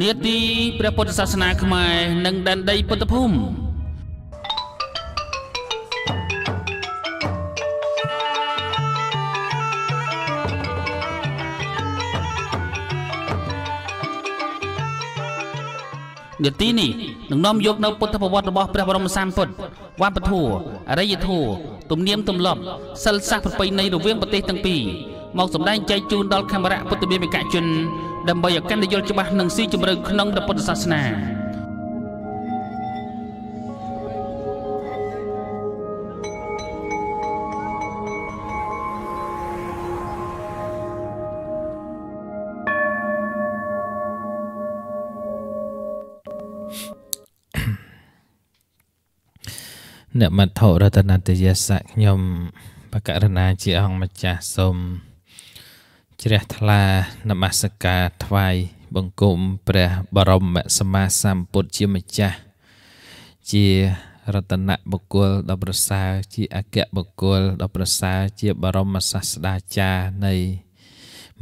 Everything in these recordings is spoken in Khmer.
នេតិព្រះពុទ្ធសាសនាខ្មែរនិងដែនដីពុទ្ធភូមិនេតិនេះនឹងនាំយកនៅពុទ្ធប្រវត្តិរបស់ព្រះបរមសាមពុទ្ធវប្បធម៌អរិយធម៌ទំនៀមទម្លាប់សិលសាស្ត្រប្រពៃណីរវាងប្រទេសទាំងពីរមកសម្ដែងចែកជូនដល់ខេមរៈពុទ្ធមានវិកជនដើម្បីឲ្យកាន់តែយល់ច្បាស់និងស៊ីជម្រៅក្នុងព្រះពុទ្ធសាសនាអ្នកមត្ថរតនតយសៈខ្ញុំ បករណា ជាអង្គម្ចាស់សូមជ្រះថ្លានមស្ការថ្វាយបង្គំព្រះបរមសម្មាសម្ពុទ្ធជាម្ចាស់ជារតនបុគ្គលដ៏ប្រសើរជាអគ្គបុគ្គលដ៏ប្រសើរជាបរមសាស្តាចារ្យនៃ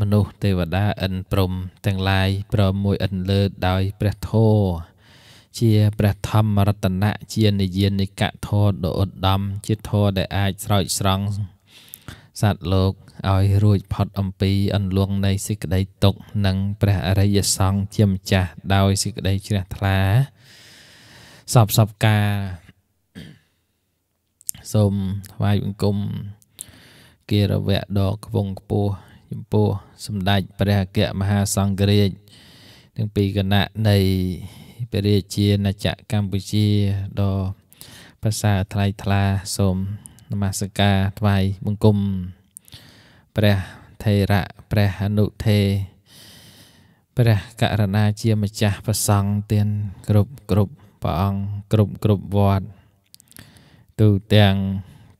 មនុស្សទេវតាអិនព្រំទាំងឡាយប្រមួយអិនលើដោយព្រះធម៌ជាព្រះធម្មរតនៈជានិយានិកៈធម៌ដ៏ឧត្តមជាធម៌ដែលអាចស្រោចស្រង់សត្វលោកឲ្យរួចផុតអំពីអន្លង់នៃសេចក្តីទុក្ខនិងព្រះអរិយសង្ឃជាម្ចាស់ដោយសេចក្តីជ្រះថ្លាសពសពការសូមថ្វាយបង្គំគារវៈដ៏ខ្ពង់ខ្ពស់ចំពោះសម្ដេចព្រះអគ្គមហាសង្ឃរាជទាំងពីរគណៈនៃព្រះរាជាណាចក្រកម្ពុជាដ៏ប្រសើរថ្លៃថ្លាសូមនមស្ការថ្វាយបង្គំព្រះថេរៈព្រះអនុថេព្រះករណាជាម្ចាស់ប្រសង់ទានគ្រប់គ្រប់ព្រះអង្គគ្រប់គ្រប់វត្ត ទូទាំង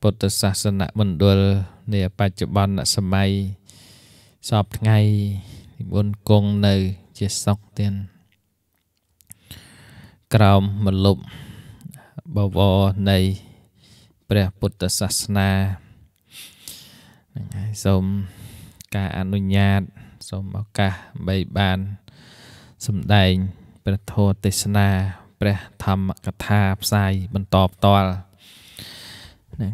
ពុទ្ធសាសនមណ្ឌលនាបច្ចុប្បន្នសម័យសពថ្ងៃនិមន្តគង់នៅជាសុខទាន ក្រោមមលុបបវរនៃព្រះពុទ្ធសាសនានឹងហើយសូមការអនុញ្ញាត សូមឱកាសបីបានសម្ដែងព្រះធម៌ទេសនាព្រះធម្មកថាផ្សាយបន្តផ្ទាល់នឹង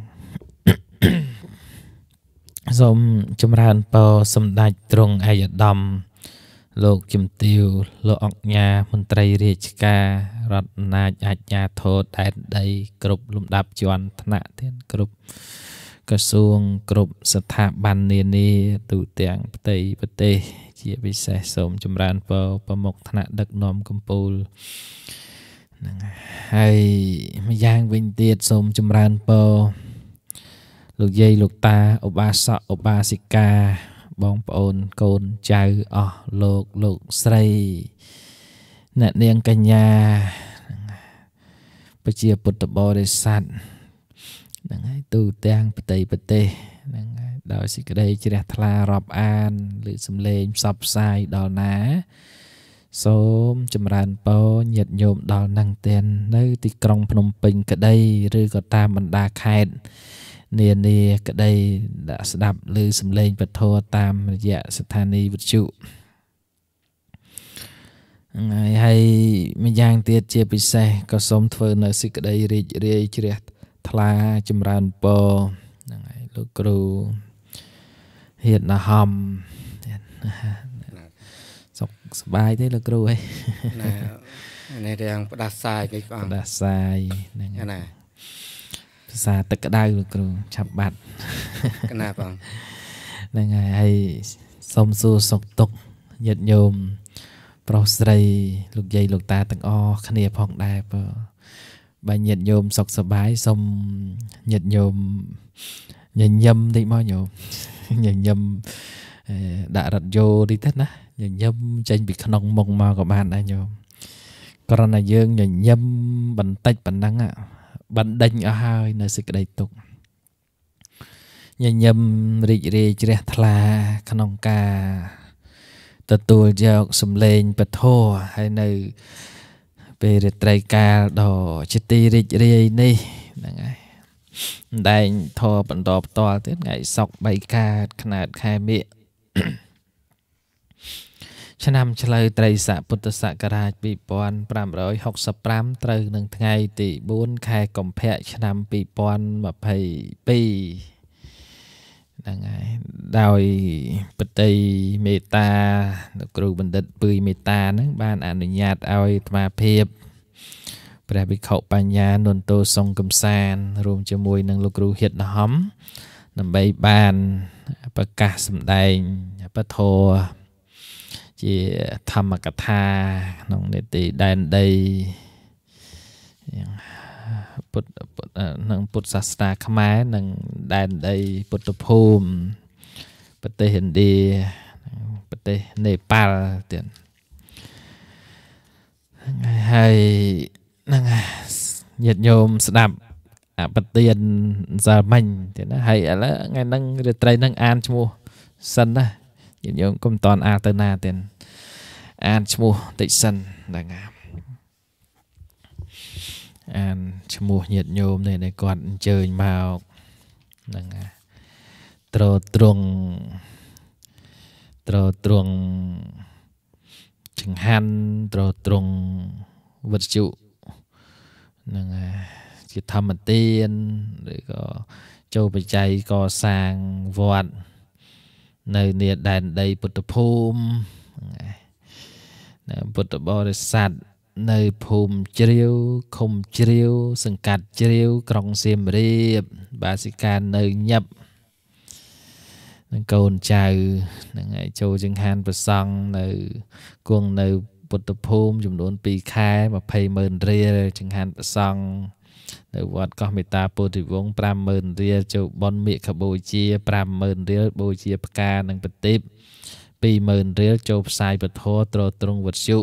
សូមចម្រើនពរសម្ដេចទ្រង់ឯកឧត្តមលោកជំទាវលោកអង្គញាមន្ត្រីរាជការរដ្ឋអំណាចអាជ្ញាធរដែនដីគ្រប់លំដាប់ជាន់ថ្នាក់ធានគ្រប់ក្រសួងគ្រប់ស្ថាប័ននានា ទូទាំងផ្ទៃប្រទេស ជាពិសេសសូមចម្រើនពរប្រមុខថ្នាក់ដឹកនាំកម្ពុជាហ្នឹងហើយម្យ៉ាងវិញទៀតសូមចម្រើនពរលោកយាយលោកតាឧបាសកឧបាសិកាបងប្អូនកូនចៅអស់លោកលោកស្រីអ្នកនាងកញ្ញាប្រជាពុទ្ធបរិស័ទហ្នឹងហើយទូទាំងប្រទេសប្រទេសហ្នឹងហើយដោយសេចក្តី ជ្រះថ្លារាប់អានឬសំលេងផ្សព្វផ្សាយដល់ណា សូមចម្រើនពរញាតិញោមដល់នឹងទៀននៅ ទីក្រុងភ្នំពេញ ក្តី ឬក៏តាមបណ្ដាខេត្តនានាក្តីដាក់ស្ដាប់ឬសំលេងពធតាមរយៈស្ថានីយ៍វិទ្យុហើយហើយម្យ៉ាងទៀតជាពិសេសក៏សូមធ្វើនៅសេចក្តីរីករាយជ្រះថ្លាថ្លាចម្រើនពរហ្នឹងហើយលោកគ្រូហ៊ានហំសុខសบายទេលោកគ្រូហីណានេះរៀងផ្ដាសាយនេះព្រះអង្គផ្ដាសាយហ្នឹងណាភាសាទឹកក្តៅលោកគ្រូឆាប់បាត់កណាព្រះអង្គហ្នឹងហើយហើយសូមសួរសុខទុក្ខញាតិញោមប្រុសស្រី លោកយាយលោកតាទាំងអស់គ្នាផងដែរបើបើញាតិញោមសុខសប្បាយសូមញាតិញោមញញឹមតិចមកញោមញញឹមដាក់រត់យោតិចទៅណាញញឹមចេញពីក្នុងមុខមកក៏បានដែរញោមគ្រាន់តែយើងញញឹមបន្តិចប៉ុណ្ណឹងបណ្ដិញអស់ហើយនៅសេចក្តីទុក្ខញញឹមរីករាយជ្រះថ្លា ក្នុងការទទួលយកសំឡេងពធហើយនៅពេលរាត្រីកាលដ៏ជាទីរីករាយនេះហ្នឹងហើយដែងធរបន្តផ្ទាល់ទៀតថ្ងៃសុក3កើតຂណាតខែមិញឆ្នាំឆ្លូវត្រីស័កពុទ្ធសករាជ2565ត្រូវនឹងថ្ងៃ ទី4ខែកុម្ភៈឆ្នាំ2022ហ្នឹងហើយដោយបតីមេត្តាលោកគ្រូបណ្ឌិតពឿយមេត្តាហ្នឹងបានអនុញ្ញាតឲ្យអាត្មាភាពព្រះវិខុបញ្ញានន្ទោសង្កំសាន រួមជាមួយនឹងលោកគ្រូហៀតណហំដើម្បីបានប្រកាសសម្ដែងពធជាធម្មកថាក្នុងនេតិដែនដីយ៉ាងពុទ្ធនឹងពុទ្ធសាសនាខ្មែរនឹងដែនដីពុទ្ធភូមិប្រទេសឥណ្ឌាប្រទេសនេប៉ាល់ទៀតហ្នឹងហើយហ្នឹងញាតិញោមស្ដាប់អបទានសាលមិញទៀតណាហើយឥឡូវថ្ងៃហ្នឹងរាត្រីហ្នឹងអានឈ្មោះសិនណាញាតិញោមកុំតន់អាទៅណាទៀតអានឈ្មោះតិចសិនហ្នឹងហើយអានឈ្មោះញាតិញោមនេះដែលគាត់អញ្ជើញមកហ្នឹងត្រត្រង់ត្រត្រង់ចង្ហាន់ត្រត្រង់វិទ្យុហ្នឹងជាធម្មទានឬក៏ចូលបច្ច័យកសាងវត្តនៅនាដែនដីពុទ្ធភូមិពុទ្ធបរិស័ទនៅភូមិជ្រាវឃុំជ្រាវសង្កាត់ជ្រាវក្រុងសៀមរាប បាសិកានៅញឹបនឹងកូនចៅនឹងឲ្យចូលចង្ហានប្រសង់នៅគង់នៅពុទ្ធភូមិចំនួន2ខែ20ម៉ឺនរៀលចង្ហានប្រសង់នៅវត្តកោះមេតាពុទ្ធិវង្ស50000រៀលចូលបនមេខបូជា50000រៀលបូជាផ្កានិងប្រទីប20000រៀលចូលផ្សាយពធត្រត្រង់វត្តជុ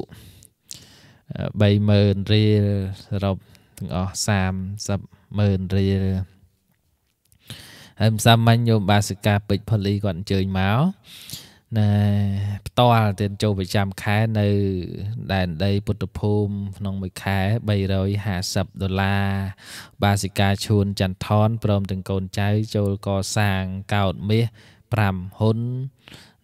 30000រៀលសរុបទាំងអស់30000រៀលហើយសាមញ្ញយោមបាសិកាពេជ្រផលីគាត់អញ្ជើញមកណាផ្ទាល់ទៀតចូលប្រចាំខែនៅ ដែនដីពុទ្ធភូមិក្នុងមួយខែ350ដុល្លារបាសិកាឈួនចន្ទថនព្រមទាំងកូនចៅចូលកសាងកោតមាស5ហ៊ុន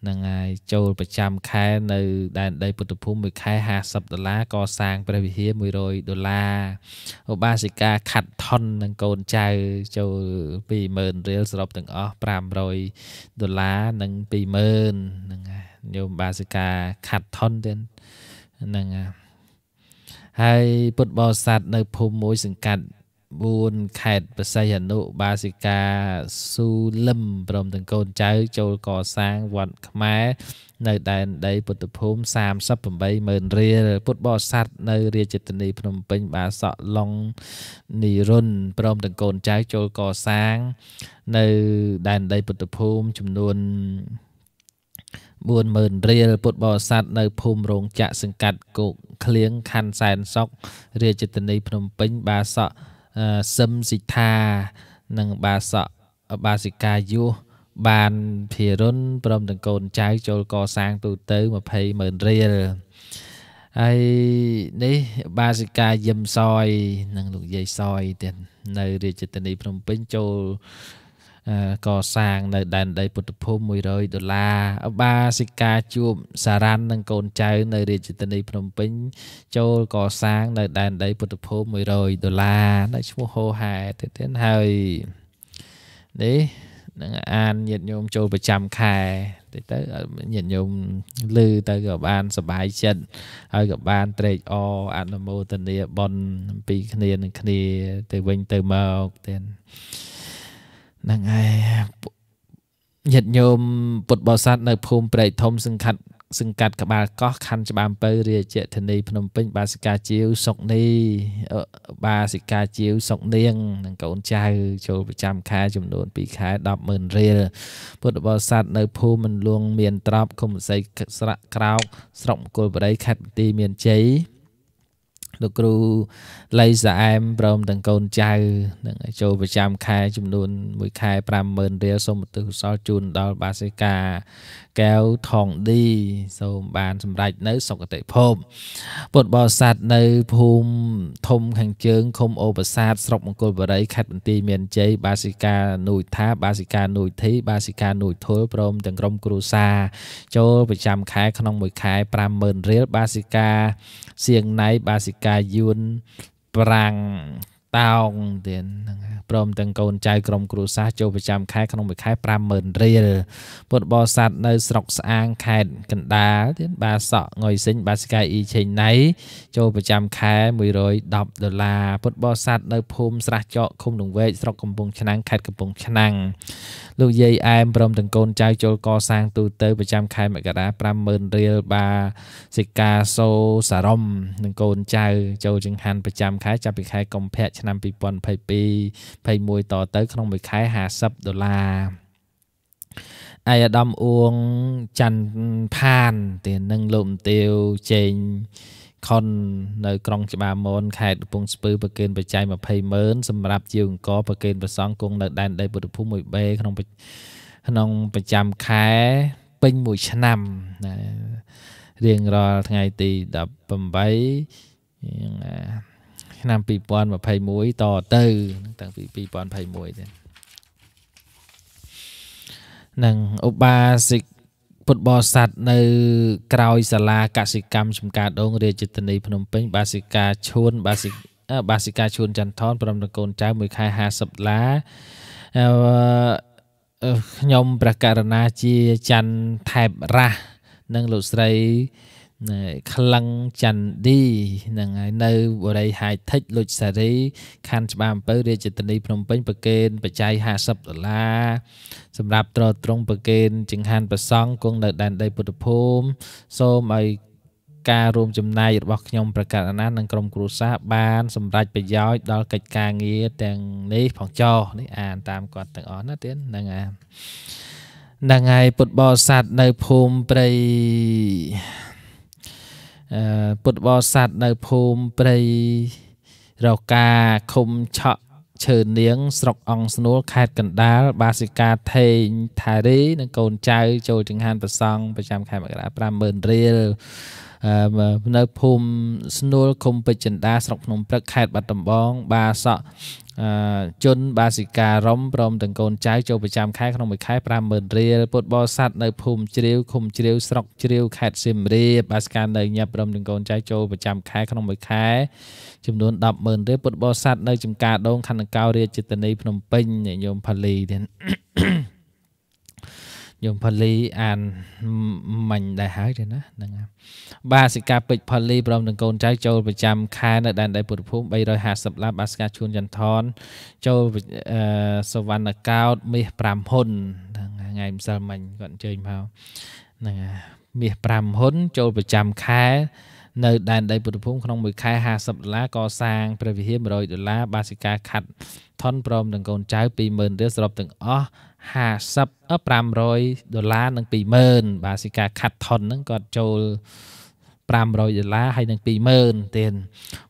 នឹងហើយចូលប្រចាំខែនៅ ដែនដីពុទ្ធភូមិមួយខែ50ដុល្លារកសាងព្រះវិហារ100ដុល្លារឧបាសិកាខាត់ថននឹងកូនចៅចូល20000រៀលសរុបទាំងអស់500ដុល្លារនិង20000ហ្នឹងហើយញោមបាសិកាខាត់ថនទៀតហ្នឹងហើយហើយពុទ្ធបរិស័ទនៅភូមិមួយសង្កាត់4ខេត្តបស័យអនុបាសិកាស៊ូលឹមព្រមទាំងកូនចៅចូលកសាងវត្តខ្មែរ នៅដែនដីពុទ្ធភូមិ38ម៉ឺនរៀលពុទ្ធបរិស័ទនៅរាជធានីភ្នំពេញ បាសក់ឡុងនីរុនព្រមទាំងកូនចៅចូលកសាង នៅ ដែនដីពុទ្ធភូមិចំនួន40000រៀលពុទ្ធបរិស័ទនៅភូមិរោងចក្រសង្កាត់គោកឃ្លៀងខណ្ឌសែនសុករាជធានីភ្នំពេញបាសក់សឹមសិដ្ឋានិងបាសកបាសិកាយុសបានភិរុនព្រមទាំងកូនចៅចូលកសាងទូទៅ20ម៉ឺនរៀលហើយនេះបាសិកាយឹមសយនិងលោកយាយសយទៀតនៅរាជធានីភ្នំពេញចូលកសាងនៅដែនដី ពុទ្ធភូមិ100ដុល្លារអបាសិកាជួបសារ៉ាន់និងកូនចៅនៅរាជធានីភ្នំពេញចូលកសាងនៅដែនដី ពុទ្ធភូមិ100ដុល្លារនៅឈ្មោះហោហែទៅទៀតហើយនេះនឹងអានញាតិញោមចូលប្រចាំខែតិចទៅញាតិញោមលឺទៅក៏បានសบายចិត្តហើយក៏បានត្រេកអរអនុមោទនាបុណ្យពីគ្នានឹងគ្នាទៅវិញទៅមកទៀតហ្នឹងហើយញាតិញោមពុទ្ធបរិស័ទនៅភូមិព្រែកធំសង្កាត់សង្កាត់ក្បាលកោះខណ្ឌច្បារអំពៅរាជធានីភ្នំពេញបាសិកាជាវសុកនីបាសិកាជាវសុកនាងនិងកូនចៅចូលប្រចាំខែចំនួន2ខែ100000រៀលពុទ្ធបរិស័ទនៅភូមិមិនលួងមានត្រប់គុំស័យស្រៈក្រោកស្រុកមង្គលបរិយខេត្តបន្ទាយមានជ័យលោកគ្រូលីសាអែមព្រមទាំងកូនចៅនឹងចូលប្រចាំខែចំនួន1ខែ50000រៀលសូមឧទ្ទិសកុសលជូនដល់បាសិកាកែវថងឌីសូមបានសម្រេចនៅសុគតិភពពុទ្ធបរិស័ទនៅភូមិធំខាងជើងឃុំអូប្រាសាទស្រុកមង្គលបុរីខេត្តបន្ទាយមានជ័យបាសិកានុយថាបាសិកានុយធី បាសិកានុយធុលព្រមទាំងក្រុមគ្រួសារចូលប្រចាំខែក្នុងមួយខែ50000រៀលបាសិកាសៀងណៃបាសិកាយួនប្រាំងតោងទៀតហ្នឹងព្រមទាំងកូនចៅក្រុមគ្រួសារចូលប្រចាំ ខែ ក្នុងមួយខែ50000រៀលពុទ្ធបរិស័ទនៅ ស្រុកស្អាងខេត្តកណ្ដាលទៀតបាសក់ងុយសិញបាសកាយអ៊ីឆេងណៃចូលប្រចាំខែ110ដុល្លារពុទ្ធបរិស័ទនៅភូមិស្រះចកឃុំដងវែកស្រុកកំពង់ឆ្នាំងខេត្តកំពង់ឆ្នាំងលោកយាយអែមព្រមទាំងកូនចៅចូលកសាងទូទៅប្រចាំខែ មករា50000រៀលបាសិកាសូសារំនិងកូនចៅចូលចង្ហាន់ប្រចាំខែចាប់ពីខែកុម្ភៈឆ្នាំ2022 21តទៅ ក្នុងមួយខែ50ដុល្លារអាយអាដាមអួងច័ន្ទផានទីនឹងលោកមន្ទាវជេងខុននៅក្រុងច្បារមនខេត្តកំពង់ស្ពឺប្រគិនបច្ច័យ20ម៉ឺនសម្រាប់ជាវអង្គប្រគិនប្រសង់គង់នៅដែនដីពុទ្ធភូមិ 1B ក្នុងក្នុងប្រចាំខែពេញមួយឆ្នាំរៀងរាល់ថ្ងៃទី18ឆ្នាំ2021តទៅតាំងពី2021ទៅនឹងឧបាសិកពុទ្ធបរិស័ទនៅក្រោយសាលាកសិកម្មចំការដងរាជធានីភ្នំពេញបាសិកាឈួនបាសិកបាសិកាឈួនចន្ទថនព្រមទាំងកូនចៅ1ខែ50ឡាខ្ញុំព្រះករណាជាច័ន្ទថែបរះនិងលោកស្រីក្លឹងច័ន្ទឌីហ្នឹងហើយនៅបរិយា High Tech លុចសារីខណ្ឌច្បារអំពៅរាជធានីភ្នំពេញប្រកេនបច្ច័យ50ដុល្លារសម្រាប់ត្រត្រង់ប្រកេនចង្ហាន់ប្រសង់គង់នៅដែនដីពុទ្ធភូមិសូមឲ្យការរួមចំណាយរបស់ខ្ញុំប្រកាសអាណានិងក្រុមគ្រួសារបាន សម្រេចប្រយោជន៍ដល់កិច្ចការងារទាំងនេះផងចោនេះអានតាមគាត់ទាំងអស់ណាទៀតហ្នឹងហើយហ្នឹងហើយពុទ្ធបរិស័ទនៅភូមិព្រៃពុទ្ធបរិស័ទនៅភូមិព្រៃរកាឃុំឆក់ឈើនាងស្រុកអង្គស្នួលខេត្តកណ្ដាលបាសិកាថេងថារីនិងកូនចៅចូលចង្ហាន់ប្រសង់ប្រចាំខែមករា50000រៀលនៅភូមិស្នួលឃុំពេជ្រចិន្តាស្រុកភ្នំព្រឹកខេត្តបាត់ដំបងបាសក់ជនបាសិការំព្រមទាំងកូនចៅចូលប្រចាំខែក្នុងមួយខែ50000រៀលពុទ្ធបរិស័ទនៅភូមិជ្រាវឃុំជ្រាវស្រុកជ្រាវខេត្តសៀមរាបបាសិការនៅញាប់ព្រមទាំងកូនចៅចូលប្រចាំខែក្នុងមួយខែចំនួន100000រៀលពុទ្ធបរិស័ទនៅចំការដងខណ្ឌកៅរាជធានីភ្នំពេញញោមផាលីទៀតយមផលីអានមិញដែរហើយទេណាហ្នឹងបាសិកាពេជ្រផលីព្រមនឹងកូនចៅចូលប្រចាំខែនៅដែនដីពុទ្ធភូមិ350ឡាបាសិកាឈួនចន្ទថនចូលសវណ្ណកោតមាស5ហ៊ុនហ្នឹងថ្ងៃម្សិលមិញគាត់អញ្ជើញមកហ្នឹងមាស5ហ៊ុនចូលប្រចាំខែនៅ ដែនដីពុទ្ធភូមិក្នុងមួយខែ50ដុល្លារកសាងព្រះវិហារ100ដុល្លារបាសិកាខាត់ថនព្រមនឹងកូនចៅ20000រៀលសរុបទាំងអស់50 500ដុល្លារនិង20000បាទសិកាខាត់ថុនហ្នឹងគាត់ចូល500ដុល្លារហើយនឹង20000ទៀត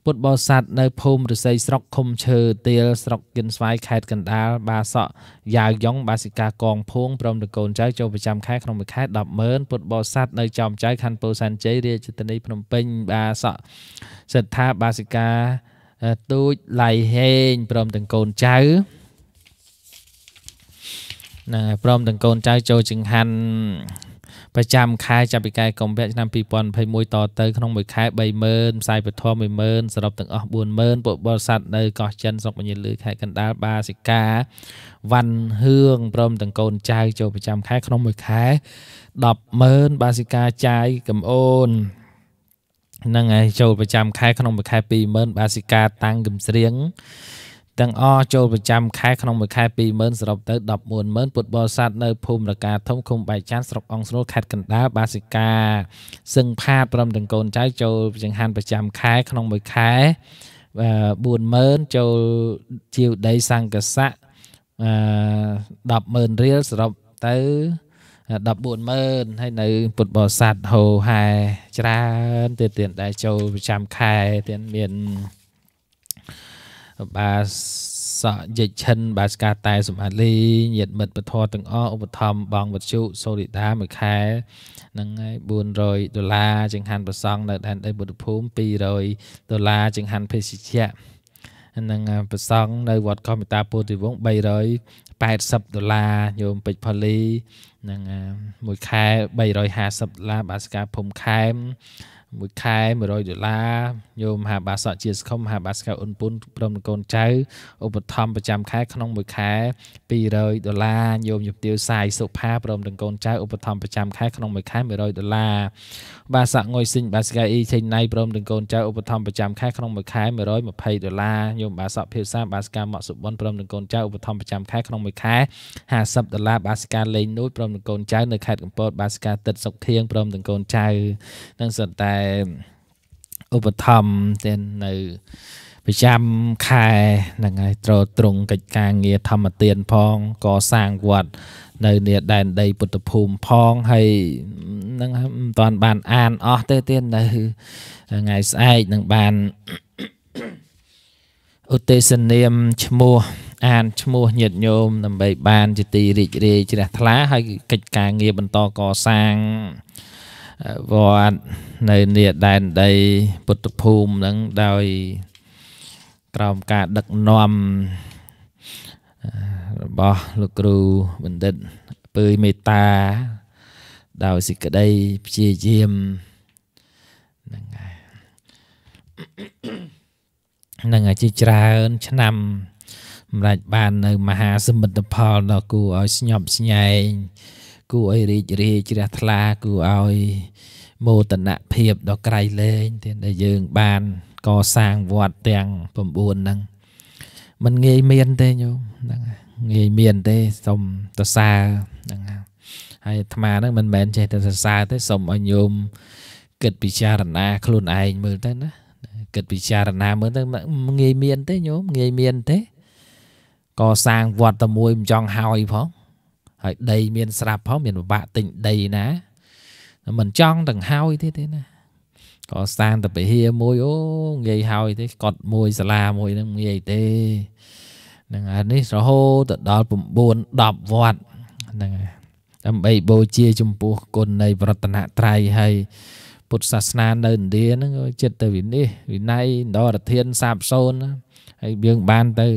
ពុទ្ធបរិស័ទនៅ ភូមិរិស័យស្រុកឃុំឈើទៀលស្រុកគិនស្វាយខេត្តកណ្ដាលបាសក់យ៉ាវយ៉ងបាសិកាកងភួងព្រមទាំងកូនចៅចូលប្រចាំខែក្នុងមួយខែ100000ពុទ្ធបរិស័ទនៅចំចៅខណ្ឌពោធិ៍សែនជ័យរាជធានីភ្នំពេញបាសក់សិដ្ឋាបាសិកាទូចឡៃហេងព្រមទាំងកូនចៅហ្នឹងហើយព្រមទាំងកូនចៅចូលចង្ហាន់ប្រចាំខែចាប់ពីខែកុម្ភៈឆ្នាំ2021តទៅក្នុងមួយខែ30000ផ្សាយពធម10000សរុបទាំងអស់40000ពុទ្ធបរិស័ទនៅកោះចិនស្រុកមញិលឺខេត្តកណ្ដាលបាសិកាវ៉ាន់ហឿងព្រមទាំងកូនចៅចូលប្រចាំខែក្នុងមួយខែ100000បាសិកាចាយកំអូនហ្នឹងហើយចូលប្រចាំខែក្នុងមួយខែ20000បាសិកាតាំងកំស្រៀងទាំងអស់ចូលប្រចាំខែក្នុងមួយខែ20000សរុបទៅ140,000ពុទ្ធបរិស័ទនៅភូមិរកាធំឃុំបែកចាន់ស្រុកអង្គស្រួលខេត្តកណ្ដាលបាសិកាសឹងផាតព្រមទាំងកូនចៅចូលចង្ហាន់ប្រចាំខែក្នុងមួយខែ40000ចូលជាវដីសង្កស័ក100,000រៀលសរុបទៅ140,000ហើយនៅពុទ្ធបរិស័ទហោហែច្រើនទៀតទៀតដែលចូលប្រចាំខែទៀតមានបាសក់យិចឈិនបាសកាតែសម្អាតលីញាតមិត្តពធទាំងអស់ឧបត្ថម្ភបងវត្ថុសូរិតាមួយខែហ្នឹងហើយ400ដុល្លារចង្ហាន់ប្រសង់នៅដែនដីពុទ្ធភូមិ200ដុល្លារចង្ហាន់ភេសជ្ជៈនឹងប្រសង់នៅវត្តកមេតាពុទ្ធិវង្ស380ដុល្លារយោមពេជ្រផលីនឹងមួយខែ350ដុល្លារបាសកាភូមិខែមមួយខែ100ដុល្លារញោមមហាបាសកជាសខុមមហាបាសកអ៊ុនពុនព្រមនឹងកូនចៅឧបត្ថម្ភប្រចាំខែ ក្នុងមួយខែ200ដុល្លារញោមជំទាវសាយសុផាព្រមនឹងកូនចៅឧបត្ថម្ភប្រចាំខែក្នុងមួយខែ100ដុល្លារបាសកងុយស៊ីងបាសកអ៊ីឆេងណៃព្រមនឹងកូនចៅឧបត្ថម្ភប្រចាំខែក្នុងមួយខែ120ដុល្លារញោមបាសកភាសាបាសកមកសុបុនព្រមនឹងកូនចៅឧបត្ថម្ភប្រចាំខែក្នុងមួយខែ50ដុល្លារបាសកលេងនួយព្រមនឹងកូនចៅនៅខេត្តកំពតបាសកទឹកសុខធៀងព្រមនឹងកូនចៅនឹងសន្តែឧបត្ថម្ភទាំងនៅប្រចាំខែហ្នឹងហើយត្រត្រង់កិច្ចការងារធម្មទានផងកសាងវត្តនៅនាដែនដីពុទ្ធភូមិផងហើយហ្នឹងមិនតាន់បានអានអស់ទេទៀតនៅថ្ងៃស្អែកនឹងបានឧទេសនាមឈ្មោះអានឈ្មោះញាតិញោមដើម្បីបានជាទីរីករាយជ្រះថ្លាហើយកិច្ចការងារបន្តកសាងវត្តនៅនីដែនដីពុទ្ធភូមិហ្នឹងដោយ ក្រោមការដឹកនាំរបស់លោកគ្រូបណ្ឌិតពើមេត្តាដោយសេចក្តីព្យាយាមហ្នឹងហើយហ្នឹងហើយជាច្រើនឆ្នាំសម្រាប់បាននៅមហាសមិទ្ធផលដល់គូឲ្យស្ញប់ស្ញែងគួរឲ្យរីករាយជ្រះថ្លាគួរឲ្យមោទនភាពដល់ក្រៃលែងទៀតដែលយើងបានកសាងវត្តទាំង9ហ្នឹងมันងាយមានទេញោមហ្នឹងងាយមានទេសូមសរសើរហ្នឹងហើយអាត្មាហ្នឹងមិនមែនចេះតែសរសើរទេសូមឲ្យញោមគិតពិចារណា ខ្លួនឯងមើលទៅណាគិតពិចារណាមើលទៅងាយមានទេញោមងាយមានទេ កសាងវត្តតែមួយមិនចង់ហើយផងហើយដីមានស្រាប់ផងមានពិបាកទិញដីណាមិនចង់ទាំងហើយទេទេណាក៏សាងតែពហិមួយអូងាយហើយទេកត់មួយសាលាមួយហ្នឹងងាយទេហ្នឹងហើយនេះរហូតដល់9 10វត្តហ្នឹងហើយដើម្បីបូជាចំពោះគុណនៃ ប្រតនត្រ័យហើយពុទ្ធសាសនានៅឥណ្ឌាហ្នឹងចិត្តទៅវិនិច្ឆ័យវិន័យដរធានសាបសូនហើយយើងបានទៅ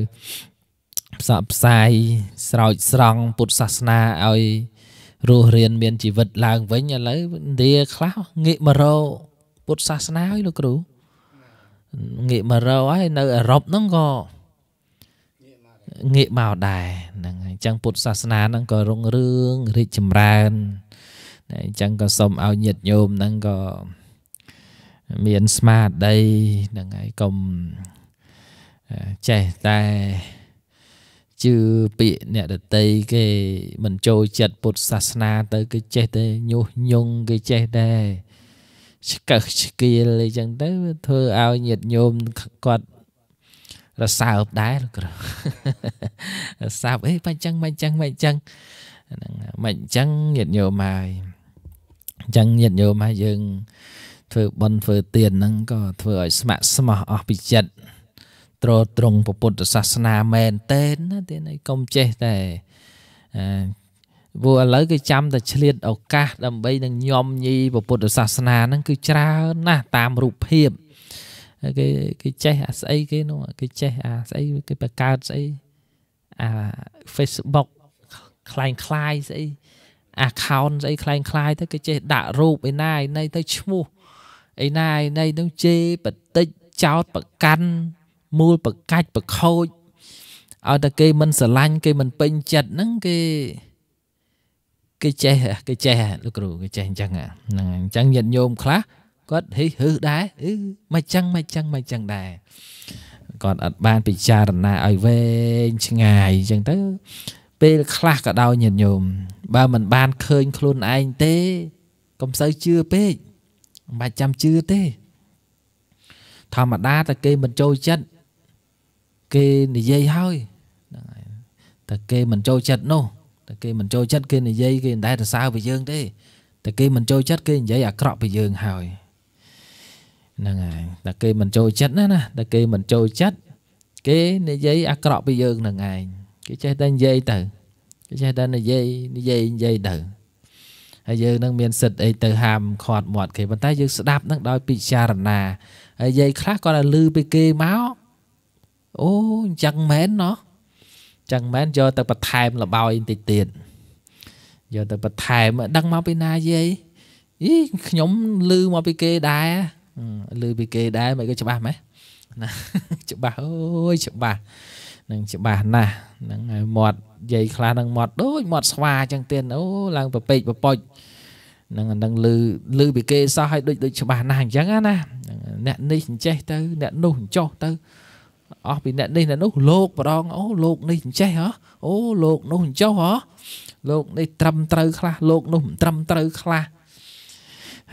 ផ្សព្វផ្សាយស្រោចស្រង់ពុទ្ធសាសនាឲ្យរស់រៀនមានជីវិតឡើងវិញឥឡូវឥណ្ឌាខ្លះងាកមករកពុទ្ធសាសនាហើយលោកគ្រូងាកមករកហើយនៅអឺរ៉ុបហ្នឹងក៏ងាកមកដែរហ្នឹងហើយអញ្ចឹងពុទ្ធសាសនាហ្នឹងក៏រុងរឿងរីកចម្រើនអញ្ចឹងក៏សូមឲ្យញាតិញោមហ្នឹងក៏មានស្មារតីហ្នឹងហើយកុំចេះតែជឿពាក្យអ្នកដតីគេមិនចូលចិត្តពុទ្ធសាសនា ទៅគេចេះតែញុះញង់គេចេះតែឆ្កឹះឆ្កៀលអីចឹងទៅធ្វើឲ្យញាតញោមគាត់រសើបដែរគ្រូរសើបអេមិនចឹងមិនចឹងមិនចឹងហ្នឹងមិនចឹងញាតញោមហើយអញ្ចឹងញាតញោមហើយយើងធ្វើបន់ធ្វើទៀនហ្នឹងក៏ធ្វើឲ្យស្ម័គ្រស្មោះអស់ពីចិត្តទ្រទ្រង់ពុទ្ធសាសនាមែនតើណាទៀតឯងកុំចេះតែអឺព្រោះឥឡូវគឺចាំតែឆ្លៀតឱកាសដើម្បីនឹងញោមញីពុទ្ធសាសនាហ្នឹងគឺច្រើនណាស់តាមរូបភាពគេគេចេះអាស្អីគេនោះគេចេះអាស្អីគេបង្កើតស្អីអា Facebook คล้ายคล้ายស្អី account ស្អីคล้ายคล้ายទៅគេចេះដាក់រូបឯណាឯណីទៅឈ្មោះឯណាឯណីនឹងជេរបន្តិចចោតប្រកាន់មូលប្រកាច់ប្រខូចឲ្យតែគេមិនស្រឡាញ់គេមិនពេញចិត្តហ្នឹងគេគេចេះគេចេះលោកគ្រូគេចេះអញ្ចឹងហ្នឹងអញ្ចឹងញាតិញោមខ្លះគាត់ហិហឺដែរអឺមិនចឹងមិនចឹងមិនចឹងដែរគាត់អត់បានពិចារណាឲ្យវែងឆ្ងាយអញ្ចឹងទៅពេលខ្លះក៏ដោយញាតិញោមបើមិនបានឃើញខ្លួនឯងទេកុំសូវជឿពេកមិនបាច់ចាំជឿទេធម្មតាតែគេមិនចូលចិត្តគេនិយាយហើយហ្នឹងហើយតែគេមិនចូលចិត្តនោះតែគេមិនចូលចិត្តគេនិយាយគេមិនដែលសរសើរពីយើងទេតែគេមិនចូលចិត្តគេនិយាយអាក្រក់ពីយើងហើយហ្នឹងហើយតែគេមិនចូលចិត្តណាណាតែគេមិនចូលចិត្តគេនិយាយអាក្រក់ពីយើងហ្នឹងឯងគេចេះតែនិយាយទៅគេចេះតែនិយាយនិយាយនិយាយទៅហើយយើងនឹងមានសិទ្ធអីទៅហាមខាត់មាត់គេប៉ុន្តែយើងស្ដាប់នឹងដោយពិចារណាហើយនិយាយខ្លះគាត់ឲ្យលឺពីគេមកអូអញ្ចឹងមែនណោះអញ្ចឹងមែនយកទៅបន្ថែមលបោយបន្តិចទៀតយកទៅបន្ថែមដឹងមកពីណាយាយអីខ្ញុំលឺមកពីគេដែរលឺពីគេដែរមិនក៏ច្បាស់ម៉េះណាច្បាស់អូយច្បាស់នឹងច្បាស់ណាស់ហ្នឹងហើយមាត់យាយខ្លះនឹងមាត់ដូចមាត់ស្វាអញ្ចឹងទៀតអូឡើងប្រពេកប្រពុចនឹងនឹងលឺលឺពីគេសោះឲ្យដូចដូចច្បាស់ណាស់អញ្ចឹងណាអ្នកនេះចេះទៅអ្នកនោះចោះទៅអស់ពីអ្នកនេះអ្នកនោះលោកម្ដងអូលោកនេះអញ្ចេះហ៎អូលោកនោះអញ្ចោះហ៎លោកនេះត្រឹមត្រូវខ្លះលោកនោះមិនត្រឹមត្រូវខ្លះ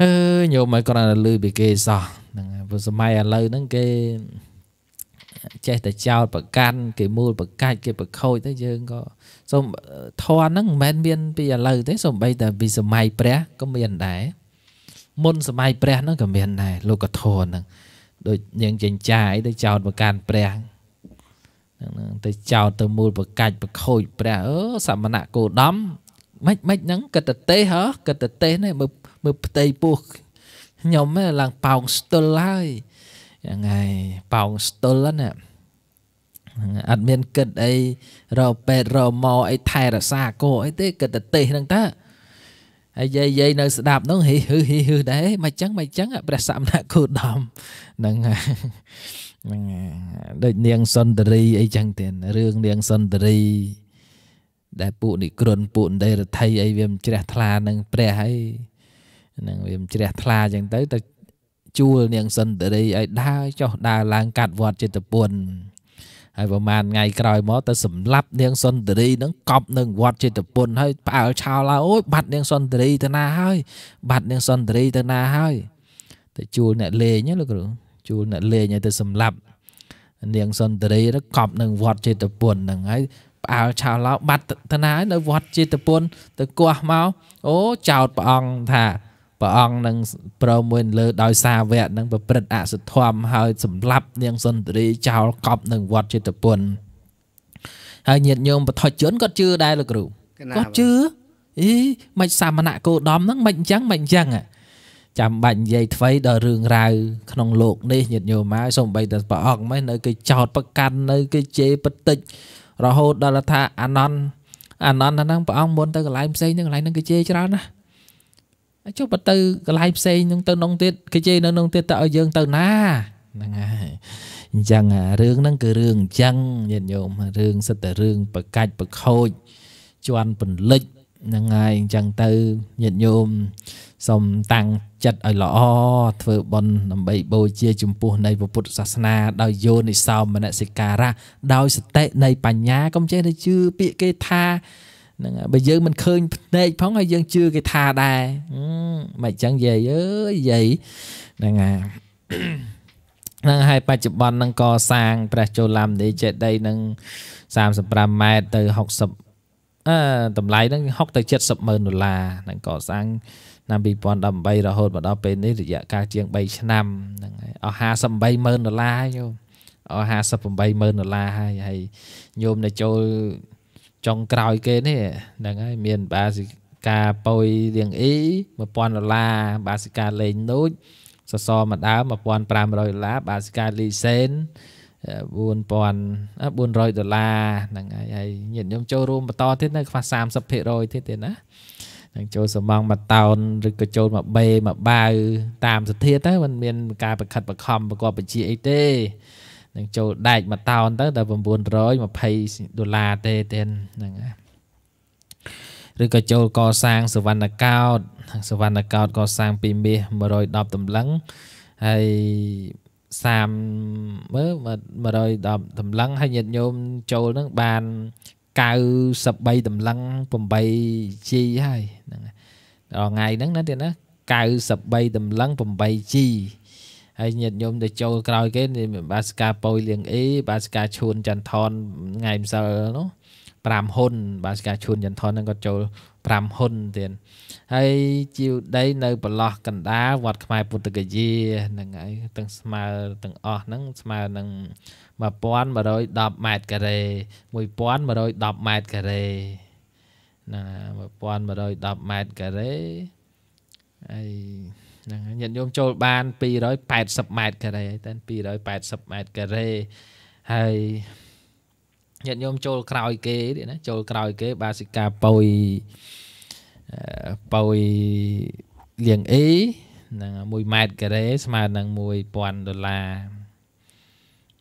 អើញោមមកគ្រាន់តែលឺពីគេសោះហ្នឹងព្រោះសម័យឥឡូវហ្នឹងគេចេះតែចោតប្រកាន់ គេមូលប្រកាច់គេប្រខូចទៅយើងក៏សូមធនហ្នឹងមិនមែនមានពីឥឡូវទេសូម្បីតែពីសម័យព្រះក៏មានដែរមុនសម័យព្រះហ្នឹងក៏មានដែរលោកធនហ្នឹងដូចនាងចិញ្ចាអីទៅចោតប្រកាន់ព្រះហ្នឹងទៅចោតទៅមូលប្រកាច់ប្រខូចព្រះអឺសមណៈគោដំមិនមិនហ្នឹងកិតតេសហ៎កិតតេសនេះមើលមើលផ្ទៃពោះខ្ញុំឡើងប៉ោងស្ទុលហើយយ៉ាងไงប៉ោងស្ទុលណាអត់មានគិតអីរកពេទ្យរកម៉ោអីថែរក្សាគោអីទេគិតតែទេសហ្នឹងតាហើយយាយយាយនៅស្ដាប់នោះហីហឺហីហឺដែរមិនចឹងមិនចឹងព្រះសម្មាគោដមហ្នឹងហ្នឹងដូចនាងសុន្ទរីអីចឹងទៀតរឿងនាងសុន្ទរី ដែលពួកនិក្រុនពួកដេរដ្ឋីអីវាមិនជ្រះថ្លានឹងព្រះហើយនឹងវាមិនជ្រះថ្លាចឹងទៅទៅជួលនាងសុន្ទរីឲ្យដើរចុះដើរឡើងកាត់វត្តចិត្តពុនហើយប្រហែលថ្ងៃក្រោយមកទៅសម្លាប់នាងសុនទរីនឹងកប់នឹងវត្តចេតពុនហើយផ្អើលឆោលអូយបាត់នាងសុនទរីទៅណាហើយ បាត់នាងសុនទរីទៅណាហើយទៅជួលអ្នកលេងលោកគ្រូជួលអ្នកលេងឲ្យទៅសម្លាប់នាងសុនទរីទៅកប់នឹងវត្តចេតពុនហ្នឹងហើយផ្អើលឆោឡោបាត់ទៅណាហើយនៅវត្តចេតពុនទៅគាស់មកអូចោតព្រះអង្គថាព្រះអង្គនឹងប្រមួយលើដោយសារវៈនឹងប្រព្រឹត្តអសធម្មហើយសម្លាប់នាងសុន្ទរីចោលកប់នឹងវត្តចេតពុនហើយញាតិញោមបថុជនគាត់ជឿដែរលោកគ្រូគាត់ជឿអីមិនសាមណៈគោដំហ្នឹងមិនអញ្ចឹងមិនអញ្ចឹងចាំបាច់និយាយថ្មីដល់រឿងរ៉ាវក្នុងលោកនេះញាតិញោមមកសូម្បីតែព្រះអង្គមិននៅគេចោតប្រកាន់នៅគេជេរបតិចរហូតដល់ថាអានន្តអានន្តហ្នឹងព្រះអង្គមុនទៅកន្លែងផ្សេងហ្នឹងកន្លែងហ្នឹងគេជេរច្រើនណាស់ចុះបើទៅកន្លែងផ្សេងនឹងទៅនងទៀតគេជេរនៅនងទៀតតើឲ្យយើងទៅណាហ្នឹងហើយអញ្ចឹងអារឿងហ្នឹងគឺរឿងអញ្ចឹងញាតិញោមរឿងសិតតែរឿងប្រកាច់ប្រខូចជន់ពន្លិចហ្នឹងហើយអញ្ចឹងទៅញាតិញោមសូមតាំងចិត្តឲ្យល្អធ្វើបុណ្យដើម្បីបូជាចំពោះនៃពុទ្ធសាសនា ដោយយោនិសោមនសិការៈដោយសតិនៃបញ្ញាកុំចេះតែជឿពាក្យគេថាហ្នឹងបើយើងមិនឃើញភ្នែកផងហើយយើងជឿគេថាដែរមិនអញ្ចឹងយាយអើយយាយហ្នឹងហើយនឹងហើយបច្ចុប្បន្ននឹងកសាងព្រះចូឡាមនីចេតីនឹង35ម៉ែត្រទៅ60អឺតម្លៃនឹង60ទៅ70ម៉ឺនដុល្លារនឹងកសាងឆ្នាំ2018រហូតមកដល់ពេលនេះរយៈកាលជាង3ឆ្នាំហ្នឹងហើយអស់58ម៉ឺនដុល្លារហើយញោមអស់58ម៉ឺនដុល្លារហើយហើយញោមនៅចូលចុងក្រោយគេនេះហ្នឹងហើយមានបាសិកាប៉យរៀងអ៊ី1000ដុល្លារបាសិកាលេងនូចសសរម្ដង1500ដុល្លារបាសិកាលីសែន4000 400ដុល្លារហ្នឹងហើយហើយញាតិញោមចូលរួមបន្តទៀតនៅខ្វះ30%ទៀតទេណានឹងចូលសំងមកតោនឬក៏ចូលមកបេមកបាវតាមសទ្ធាទៅมันមានការប្រខិតប្រខំប្រកបបញ្ជាអីទេនឹងចូលដែកមួយតោនទៅតែ920ដុល្លារទេទៀតហ្នឹងឬក៏ចូលកសាងសវណ្ណកោតសវណ្ណកោតកសាងពីមាស110តម្លឹងហើយ30មើល110តម្លឹងហើយញាតិញោមចូលនឹងបាន93តម្លឹង 8G ហើយហ្នឹងដល់ថ្ងៃហ្នឹងណាទៀតណា93តម្លឹង 8G ហើយញាតិញោមទៅចូលក្រោយគេបាសកាប៉ោយលៀងអេបាសកាឈួនចន្ទថនថ្ងៃម្សិលនោះ5ហ៊ុន បាសកាឈួនចន្ទថនហ្នឹងគាត់ចូល5ហ៊ុនទៀតហើយជីវដី នៅ ប្រឡោះកណ្ដាលវត្តខ្មែរពុទ្ធគយាហ្នឹងហើយទាំងស្មើទាំងអស់ហ្នឹងស្មើនឹង1110ម៉ែត្រការ៉េ1110ម៉ែត្រការ៉េណា1110ម៉ែត្រការ៉េហើយហ្នឹងញាតិញោមចូលបាន280ម៉ែត្រការ៉េតែ280ម៉ែត្រការ៉េហើយញាតិញោមចូល ក្រោយគេទៀតណាចូលក្រោយគេបាសិកាប៉ោយប៉ោយលៀងអេហ្នឹង1ម៉ែត្រការ៉េស្មើនឹង1000ដុល្លារ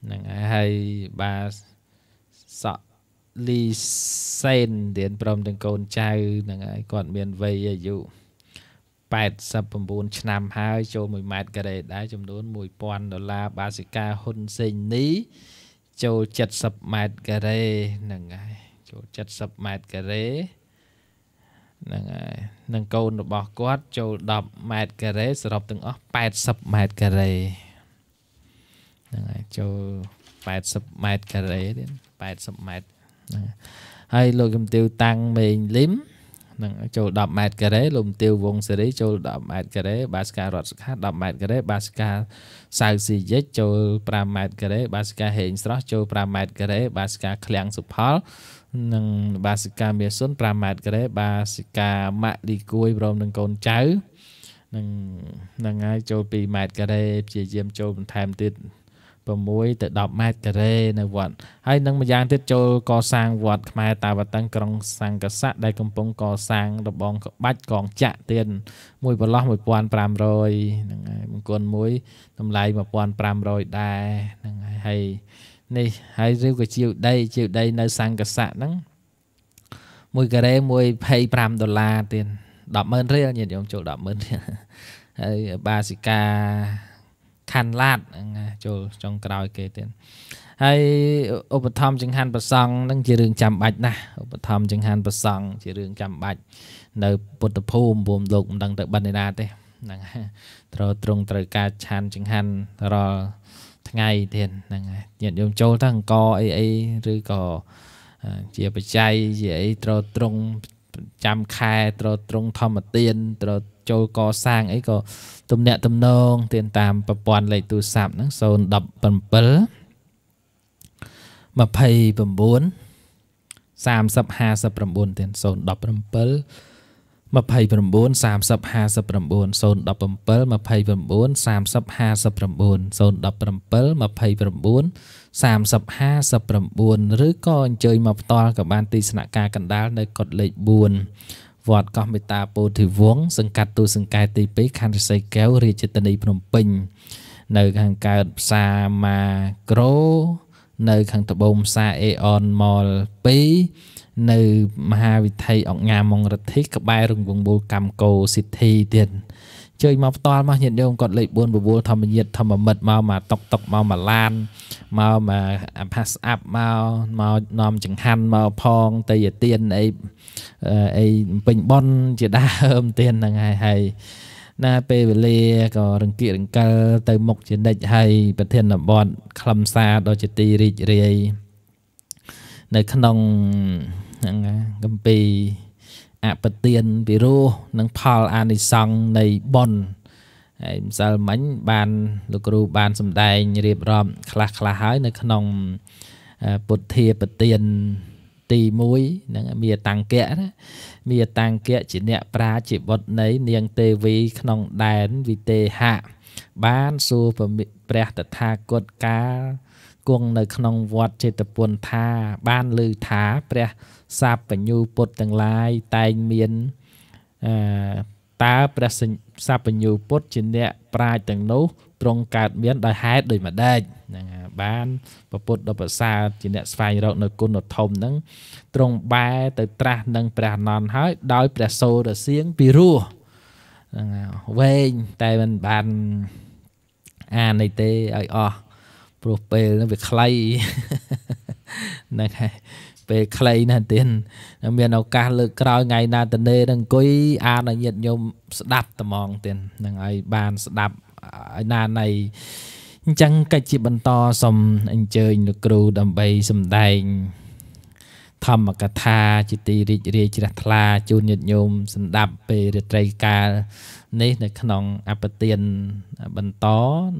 ហ្នឹងហើយបាសក់លីសែនទៀតព្រមទាំងកូនចៅហ្នឹងហើយគាត់មានវ័យអាយុ89ឆ្នាំហើយចូល1ម៉ែត្រការ៉េដែរចំនួន1000ដុល្លារបាសិកាហ៊ុនសេងនីចូល70ម៉ែត្រការ៉េហ្នឹងហើយចូល70ម៉ែត្រការ៉េហ្នឹងហើយនឹងកូនរបស់គាត់ ចូល10ម៉ែត្រការ៉េសរុបទាំងអស់80ម៉ែត្រការ៉េហ្នឹងហើយចូល80ម៉ែត្រការ៉េទៀត80ម៉ែត្រហើយលោកជំទាវតាំងមេងលឹមហ្នឹងចូល10ម៉ែត្រការ៉េលំទាវវងសេរីចូល10ម៉ែត្រការ៉េបាសការរត់សខា10ម៉ែត្រការ៉េបាសការសៅស៊ីយិចចូល5ម៉ែត្រការ៉េបាសការហេងស្រស់ចូល5ម៉ែត្រការ៉េបាសការឃ្លាំងសុផល និង បាសការមាសុន5ម៉ែត្រការ៉េបាសការម៉ាក់លីគួយព្រមនឹងកូនចៅនឹងហ្នឹងហើយចូល2ម៉ែត្រការ៉េព្យាយាមចូលបន្ថែមទៀត6ទៅ10ម៉ែត្រការ៉េនៅវត្តហើយនឹងម្យ៉ាងទៀតចូលកសាងវត្តខ្មែរតាវតឹងក្រុងសង្កស័កដែលកំពុងកសាងរបងក្បាច់កងចាក់ទៀតមួយប្រឡោះ1500ហ្នឹងហើយមង្គលមួយតម្លៃ1500ដែរហ្នឹងហើយហើយនេះហើយឬក៏ជាវដីជាវដីនៅសង្កស័កហ្នឹងមួយការ៉េ125ដុល្លារទៀត100,000រៀលញាតិញោមចូល100,000រៀលហើយបាសិកាខណ្ឌឡាតចូលចុងក្រោយគេទៀតហើយឧបធម្មចង្ហាន់ប្រសង់នឹង ជារឿងចាំបាច់ណាស់ឧបធម្មចង្ហាន់ប្រសង់ជារឿងចាំបាច់នៅ ពុទ្ធភូមិពុំលោកមិនដឹងទៅបណ្ឌិតាទេហ្នឹងហើយត្រូវត្រង់ត្រូវការឆានចង្ហាន់រាល់ថ្ងៃទៀតហ្នឹងហើយញាតិញោមចូលទៅអង្គអីអីឬក៏ជាបច្ច័យជាអីត្រូវត្រង់ចាំខែត្រូវត្រង់ធម្មទានត្រូវចូលកសាងអីក៏ទំនាក់ទំនងទានតាមប្រព័ន្ធលេខទូរស័ព្ទហ្នឹង017 29 30 59ទៀត017 29 30 59 017 29 30 59 017 29 30 59ឬក៏អញ្ជើញមកផ្ទាល់ក៏បាន ទីស្នាក់ការកណ្ដាលនៅកុដលេខ4វត្តកោះមេតាពោធិវង្សសង្កាត់ទូសង្កែទី2ខណ្ឌរសីកែវរាជធានីភ្នំពេញនៅខាងកើតផ្សារម៉ាក្រូ នៅខាងត្បូងផ្សារ Aeon Mall 2នៅមហាវិថីអង្គការមងរដ្ឋិក្បែររង្វង់មូលកម្មកោ City ទៀតអឺជើញមកផ្ដាល់មកញាតិញោមគាត់លេខ4បវលធម្មញាតធម្មមិត្តមកមកតុកតុកមកមកឡានមកមកអាផាសអាប់មកមកនាំចង្ហាន់មកផងតេយទានអីអីពេញប៉ុនជាដើមទានហ្នឹងហើយហើយណាពេលវេលាក៏រង្គៀករង្គិលទៅមុខជានិច្ចហើយប្រធានបទខ្លឹមសារដ៏ជាទីរីករាយនៅក្នុងហ្នឹងកម្ពីរអបទានវិរោធនិងផលអានិសង្ឃនៃបុណ្យហើយម្សិលមិញបានលោកគ្រូបានសម្ដែងរៀបរាប់ខ្លះខ្លះហើយ នៅក្នុងពុទ្ធាបទានទី1នឹងមាតាំងកៈណាមាតាំងកៈជាអ្នក ប្រាជាបុត្រនៃនាងទេវីក្នុងដែនវិទេហៈបានសួរព្រះតថាគតកាលគង់នៅក្នុងវត្តចេតពុនថាបានលើថាព្រះសាពញ្ញូពុទ្ធទាំងឡាយតែងមានអឺតើព្រះសាពញ្ញូពុទ្ធជាអ្នកប្រាជ្ញទាំងនោះទ្រង់កើតមានដោយហេតុដោយម្ដេចហ្នឹងបានពពុទ្ធដ៏ប្រសើរជាអ្នកស្វែងរកនៅគុណដ៏ធំហ្នឹងទ្រង់បែរទៅត្រាស់នឹងព្រះអនន្តហើយ ដោយព្រះសូរសៀងពីរោះហ្នឹងវែងតែមិនបានអានអីទេឲ្យអស់ព្រោះពេលវាខ្លីហ្នឹងហើយពេលខ្លីណាស់ទៀតមានឱកាសលើកក្រោយថ្ងៃណាតនេនឹងអង្គុយអានឲ្យញាតញោមស្ដាប់ត្មងទៀតនឹងឲ្យបានស្ដាប់ឲ្យណានៃអញ្ចឹងកិច្ចជាបន្តសូមអញ្ជើញលោកគ្រូដើម្បីសម្ដែងធម្មកថា ជាទីរីករាយជ្រះថ្លាជូនញាតិញោមសម្ដាប់ពេលរាត្រីកាលនេះនៅ ក្នុងអបទានបន្ត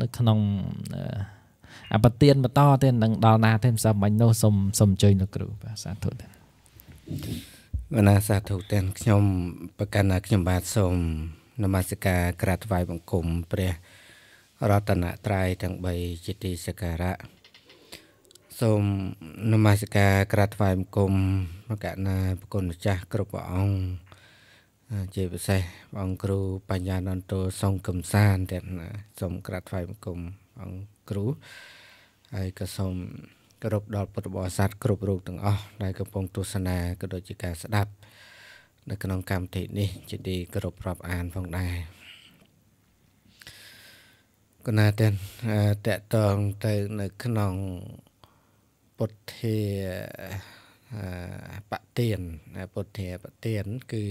នៅក្នុងអឺអាប្រទៀនបន្តទៀតនឹងដល់ណាទេមិនសើមិញនោះសូមសូមអញ្ជើញលោកគ្រូបាទសាធុទេបណ្ណាសាធុទេខ្ញុំប្រកាសថាខ្ញុំបាទសូមនមស្ការ ក្រាបថ្វាយបង្គំ ព្រះរតនត្រ័យទាំង3ជាទីសក្ការៈសូមនមស្ការក្រាបថ្វាយបង្គំមកកណាប្រគុណម្ចាស់គ្រប់ព្រះអង្គជាពិសេសព្រះអង្គគ្រូបញ្ញានន្តោសង្គមសានទាំងសូមក្រាបថ្វាយបង្គំអង្គគ្រូហើយក៏សូមគោរពដល់ពុទ្ធបរិស័ទគ្រប់រូបទាំងអស់ដែលកំពុងទស្សនាក៏ដូចជាការស្ដាប់ នៅក្នុងកម្មវិធីនេះ ជាទីគោរពប្រាប់អានផងដែរគណៈតេនតកតងទៅនៅក្នុងពុទ្ធាបទានពុទ្ធាបទានគឺ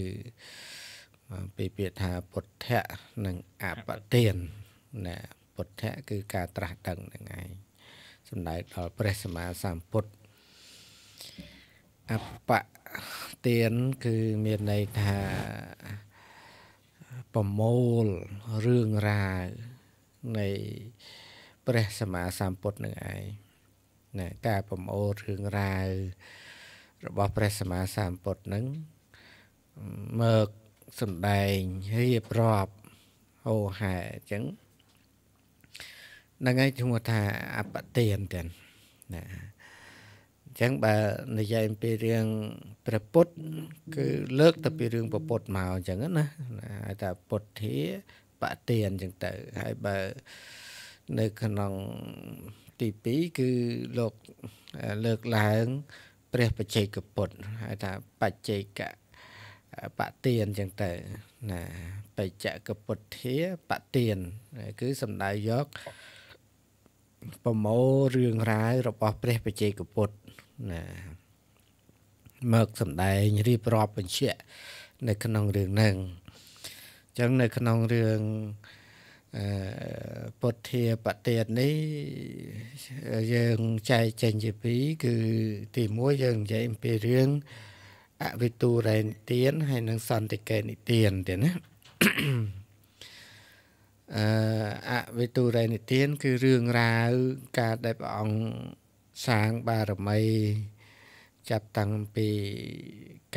ពីពាក្យថាពុទ្ធៈនិងអបទានណាពុទ្ធៈគឺ ការត្រាស់ដឹងហ្នឹងឯងចំណែកដល់ព្រះសម្មាសម្ពុទ្ធអបទានគឺមានន័យថាប្រមូលរឿងរ៉ាវនៃព្រះសម្មាសម្ពុទ្ធនឹងឯងណាការប្រមូលរឿងរ៉ាវរបស់ព្រះសម្មាសម្ពុទ្ធនឹងមកសំដែងរៀបរាប់ហោហែអញ្ចឹងហ្នឹងហើយឈ្មោះថាអបទានទៀតណាអញ្ចឹងបើនិយាយអំពីរឿងព្រះពុទ្ធគឺលើកទៅពីរឿងព្រះពុទ្ធមកអញ្ចឹងណាហៅថាពុទ្ធាបទានអញ្ចឹងទៅហើយបើនៅក្នុងទី2គឺលោកលើកឡើង ព្រះបច្ចេកពុទ្ធហៅថាបច្ចេកបទានអញ្ចឹងទៅណាបច្ចេកពុទ្ធាបទានគឺសំដៅយកប្រមូលរឿងរ៉ាវរបស់ព្រះបជ័យកពុទ្ធណាមកសម្ដែងរៀបរាប់បញ្ជាក់នៅក្នុងរឿងហ្នឹងអញ្ចឹងនៅក្នុងរឿងពុទ្ធាបតិតនេះយើងចែកចេញជាពីរគឺទី1យើងនិយាយអំពីរឿងអវិទូរេនទានហើយនិងសន្តិកេនិទានទៀតណាអអវិទុរេនិទាន គឺរឿងរ៉ាវការដែលព្រះអង្គសាងបារមីចាប់តាំងពី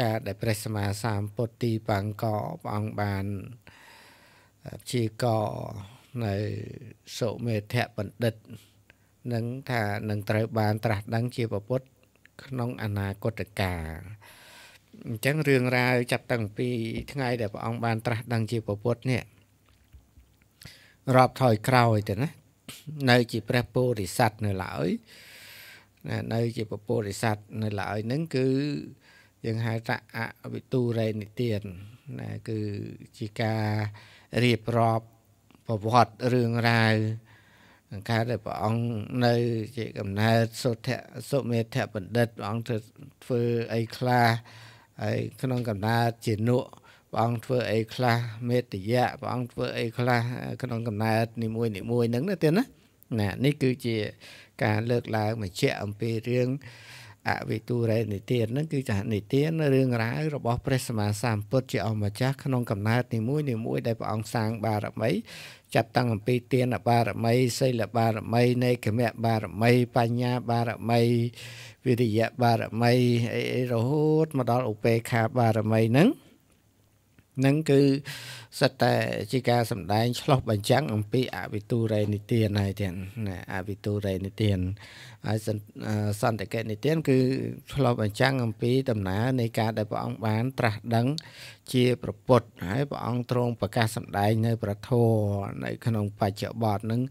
ការដែលព្រះសម្មាសម្ពុទ្ធទីបង្កព្រះអង្គបានជាកនៅសុមេធៈបណ្ឌិត នឹងថានឹងត្រូវបានត្រាស់ដឹងជាពុទ្ធក្នុងអនាគតកាលអញ្ចឹងរឿងរ៉ាវចាប់តាំងពីថ្ងៃដែលព្រះអង្គបានត្រាស់ដឹងជាពុទ្ធនេះរាប់ថយក្រោយទៅណានៅជាព្រះពោធិសត្វនៅឡើយណានៅជាព្រះពោធិសត្វនៅឡើយហ្នឹងគឺយើងហៅថាអវិទូរេនិទានណាគឺជាការរៀបរាប់ប្រវត្តិរឿងរ៉ាវការដែលព្រះអង្គនៅជាកំណើតសុធៈសុមេធៈបណ្ឌិតព្រះអង្គធ្វើធ្វើអីខ្លះហើយក្នុងកំណើតជានុព្រះអង្គធ្វើអីខ្លះមេត្យៈព្រះអង្គធ្វើអីខ្លះក្នុងកំណើតនីមួយនីមួយហ្នឹងណាទៀតណាណានេះគឺជាការលើកឡើងបញ្ជាក់អំពីរឿងអវិទូរេនិទានហ្នឹងគឺចានិទានរឿងរ៉ាវរបស់ព្រះសម្មាសម្ពុទ្ធជាអម្ចាស់ក្នុងកំណើតនីមួយនីមួយដែលព្រះអង្គសាងបារមី ចាប់តាំងអំពីទានបារមី សីលបារមីនៃគមៈបារមីបញ្ញាបារមីវិរិយបារមីអីរហូតមកដល់ឧបេខាបារមីហ្នឹងនឹងគឺសិតតែជាការសម្ដែងឆ្លោះបញ្ចាំងអំពីអវិទូរេនិទានហើយទៀតណាអវិទូរេនិទានហើយសន្តិកិនិទានគឺឆ្លោះបញ្ចាំងអំពីដំណើរនៃការដែលព្រះអង្គបានត្រាស់ដឹង ជាប្រពុតហើយព្រះអង្គទ្រង់ប្រកាសសម្ដែងនៅប្រធរនៅក្នុងបច្ចុប្បន្ននឹង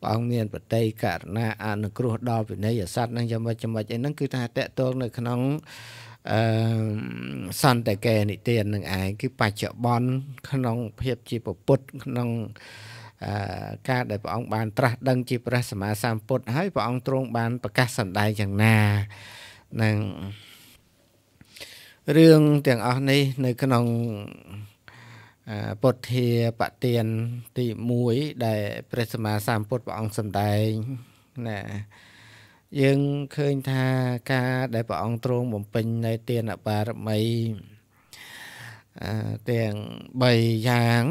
ព្រះអង្គមានប្រតិករណាអនុគ្រោះដល់វិន័យស័ក្តិនឹងយ៉ាងម៉េចយ៉ាងម៉េចអីហ្នឹងគឺថាតកតងនៅក្នុងអឺសន្តិកេនិទាននឹងឯងគឺបច្ចុប្បន្នក្នុងភាពជាពុទ្ធក្នុងអឺការដែលព្រះអង្គបានត្រាស់ដឹងជាព្រះសម្មាសម្ពុទ្ធហើយព្រះអង្គទ្រង់បានប្រកាសសម្ដែងយ៉ាងណានឹងរឿងទាំងអស់នេះ នៅក្នុងពុទ្ធាបទានទី1ដែល ព្រះសម្មាសម្ពុទ្ធព្រះអង្គសម្ដែងណាយើងឃើញថាការដែលព្រះអង្គទ្រង់បំពេញនៅទានបារមីទាំង3យ៉ាង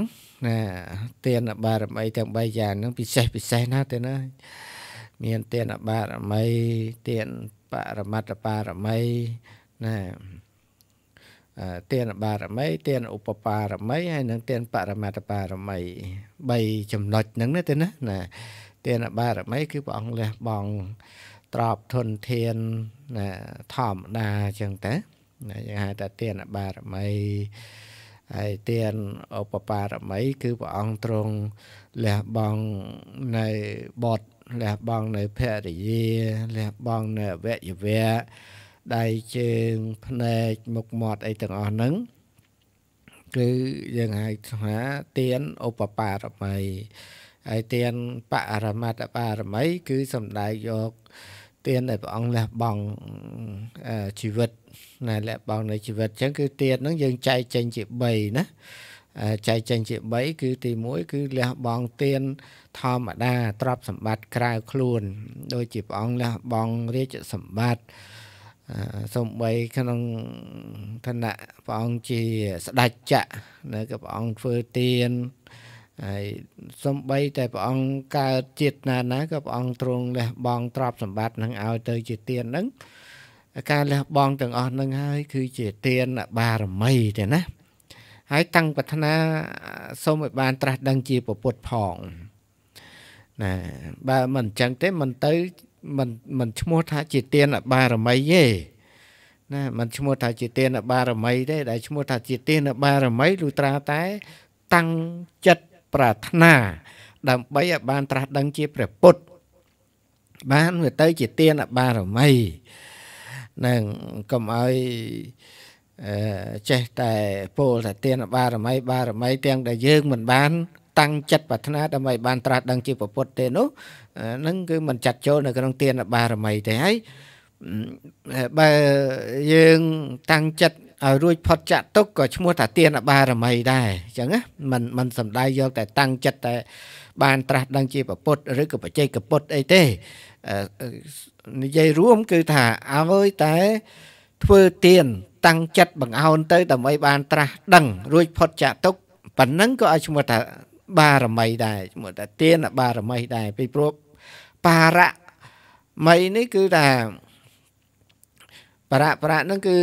ណាទានបារមីទាំង3យ៉ាងហ្នឹងពិសេសពិសេសណាស់ទេណាមានទានបារមី ទានបរមត្តបារមីណាទានបារមីទានឧបបារមីហើយនិងទានបរមត្តបារមី3ចំណុចហ្នឹងណាទេណាណាទានបារមី គឺព្រះអង្គលះបង់ទ្រពធនធានណាធម្មតាអញ្ចឹងទៅណាយើងហៅថាទានបារមីហើយទានឧបបារមី គឺព្រះអង្គទ្រង់លះបង់នៅបតលះបង់នៅភរិយាលះបង់នៅអវយវៈដៃជើងភ្នែកមុខមាត់អីទាំងអស់ហ្នឹង គឺយើងហៅថាទានឧបបារមីហើយទានបរមត្តបារមី គឺសំដែងយកទានដែលព្រះអង្គលះបង់ជីវិត ណាលះបង់នៃជីវិតអញ្ចឹងគឺទានហ្នឹងយើងចែកចេញជា3ណាចែកចេញជា3គឺទី1គឺលះបង់ទានធម្មតាទ្រព្យសម្បត្តិក្រៅខ្លួនដូចជាព្រះអង្គលះបង់រាជសម្បត្តិសំបីក្នុងឋានៈព្រះអង្គជាស្ដេចចក្រនៅក៏ព្រះអង្គធ្វើទានហើយសំបីតែព្រះអង្គកើតជាតិណាណាក៏ព្រះអង្គទ្រង់លះបង់ទ្រព្យសម្បត្តិនឹងឲ្យទៅជាទាននឹងការលះបង់ទាំងអស់នឹងហើយគឺជាទានបារមីទេណាហើយតាំងប្រាថ្នាសូមឲ្យបានត្រាស់ដឹងជាពុទ្ធផងណាបើមិនអញ្ចឹងទេមិនទៅមិនមិនឈ្មោះថាជាទានបារមីទេណាមិនឈ្មោះថាជាទានបារមីទេដែលឈ្មោះថាជាទានបារមីលុត្រាតែតាំងចិត្តប្រាថ្នាដើម្បីឲ្យបាន ត្រាស់ដឹងជាព្រះពុទ្ធបានវាទៅ ជាទានបារមីនឹងកុំឲ្យចេះតែពោលថាទានបារមីបារមីទាំងដែលយើងមិនបាន តាំងចិត្តប្រាថ្នាដើម្បីបាន ត្រាស់ដឹងជាពុទ្ធទេនោះនឹងគឺមិនចាត់ចូលនៅក្នុងទានបារមីទេហើយបើយើងតាំងចិត្តឲ្យរួចផុតចាក់ទុកក៏ឈ្មោះថាទានបារមីដែរអញ្ចឹងណាมันมันសំដៅយក តែ តាំងចិត្តតែ បាន ត្រាស់ដឹងជាពុទ្ធឬក៏បច្ចេកពុទ្ធអីទេនិយាយរួមគឺថាឲ្យតែធ្វើទាន តាំងចិត្តបង្អោនទៅដើម្បីបានត្រាស់ដឹងរួចផុតចាកទុកប៉ុណ្ណឹងក៏ឲ្យឈ្មោះថាបារមីដែរឈ្មោះថាទានបារមីដែរពីព្រោះបារមីនេះគឺថាប្រាក់ប្រាក់ហ្នឹងគឺ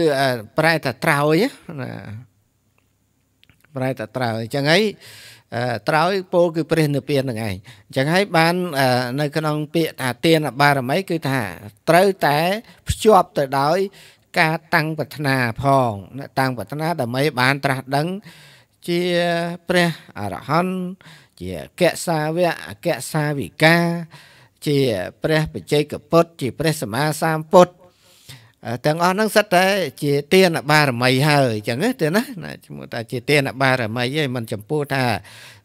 ប្រែតែត្រើយណាប្រែតែត្រើយអញ្ចឹងហើយត្រើយពោលគឺព្រះនិព្វានហ្នឹងឯងអញ្ចឹងហើយបាន នៅ ក្នុងពាក្យថាទានបារមីគឺថាត្រូវតែភ្ជាប់ទៅដោយ ការតាំងប្រាថ្នាផងតាំងប្រាថ្នាដើម្បីបានត្រាស់ដឹង ជាព្រះអរហន្តជាអក្សសាវៈអក្សសាវិកា ជាព្រះបច្ចេកពុទ្ធជាព្រះសម្មាសម្ពុទ្ធទាំងអស់ហ្នឹងសិតតែជាទាន បារមី ហើយអញ្ចឹងទេណាឈ្មោះថាជាទានបារមីឯងមិនចំពោះថា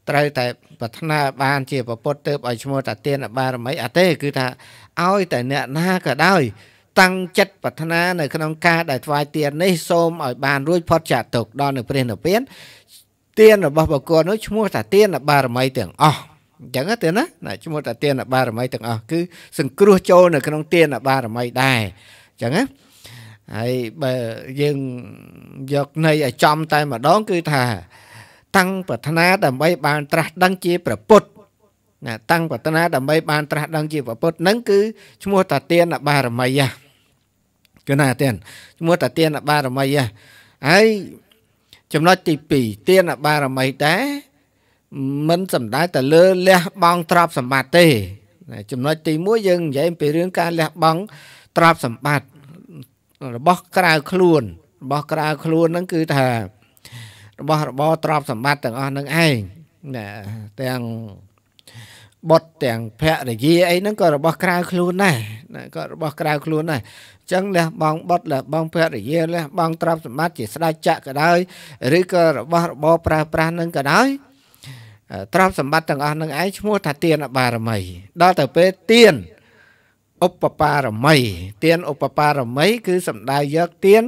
ត្រូវតែ ប្រាថ្នាបាន ជាប្រពុតទៅឲ្យឈ្មោះថាទាន បារមីអត់ទេគឺថាឲ្យតែអ្នកណាក៏ដោយតាំងចិត្តប្រាថ្នានៅក្នុងការដែលថ្វាយទាននេះសូមឲ្យបានរួចផុតចាកទុកដល់នៅព្រះនិព្វានទានរបស់បុគ្គលនោះឈ្មោះថាទាន បារមីទាំងអស់អញ្ចឹងទេណាណាឈ្មោះថាទានបារមីទាំងអស់គឺសង្គ្រោះចូលនៅក្នុងទានបារមីដែរអញ្ចឹងណាហើយបើយើងយកន័យឲ្យចំតែម្ដងគឺថាតាំងប្រាថ្នាដើម្បីបានត្រាស់ដឹងជាព្រះពុទ្ធណាតាំងប្រាថ្នាដើម្បីបានត្រាស់ដឹងជាព្រះពុទ្ធនឹងគឺឈ្មោះតាទានបារមីហ្នឹងគឺណាទានឈ្មោះតាទានបារមីហ្នឹងហើយចំណុចទី2ទានបារមីតែមិនសំដៅតែលើលះបង់ទ្រព្យសម្បត្តិទេ ចំណុចទី1យើងនិយាយអំពីរឿងការលះបង់ទ្រព្យសម្បត្តិរបស់ក្រៅខ្លួនរបស់ក្រៅខ្លួនហ្នឹងគឺថារបស់របរទ្រព្យសម្បត្តិទាំងអស់ហ្នឹងឯងណាទាំងបុតទាំងភរិយាអីហ្នឹងក៏របស់ក្រៅខ្លួនដែរណាក៏របស់ក្រៅខ្លួនដែរអញ្ចឹងលះបង់បុតលះបង់ភរិយាលះបង់ទ្រព្យសម្បត្តិជាស្ដេចចក្រក៏ដោយឬក៏របស់របរប្រើប្រាស់ហ្នឹងក៏ដោយទ្រព្យសម្បត្តិទាំងអស់ហ្នឹងឯងឈ្មោះថាទានបារមី ដល់ទៅពេលទានឧបបារមី ទានឧបបារមី គឺសំដៅយកទាន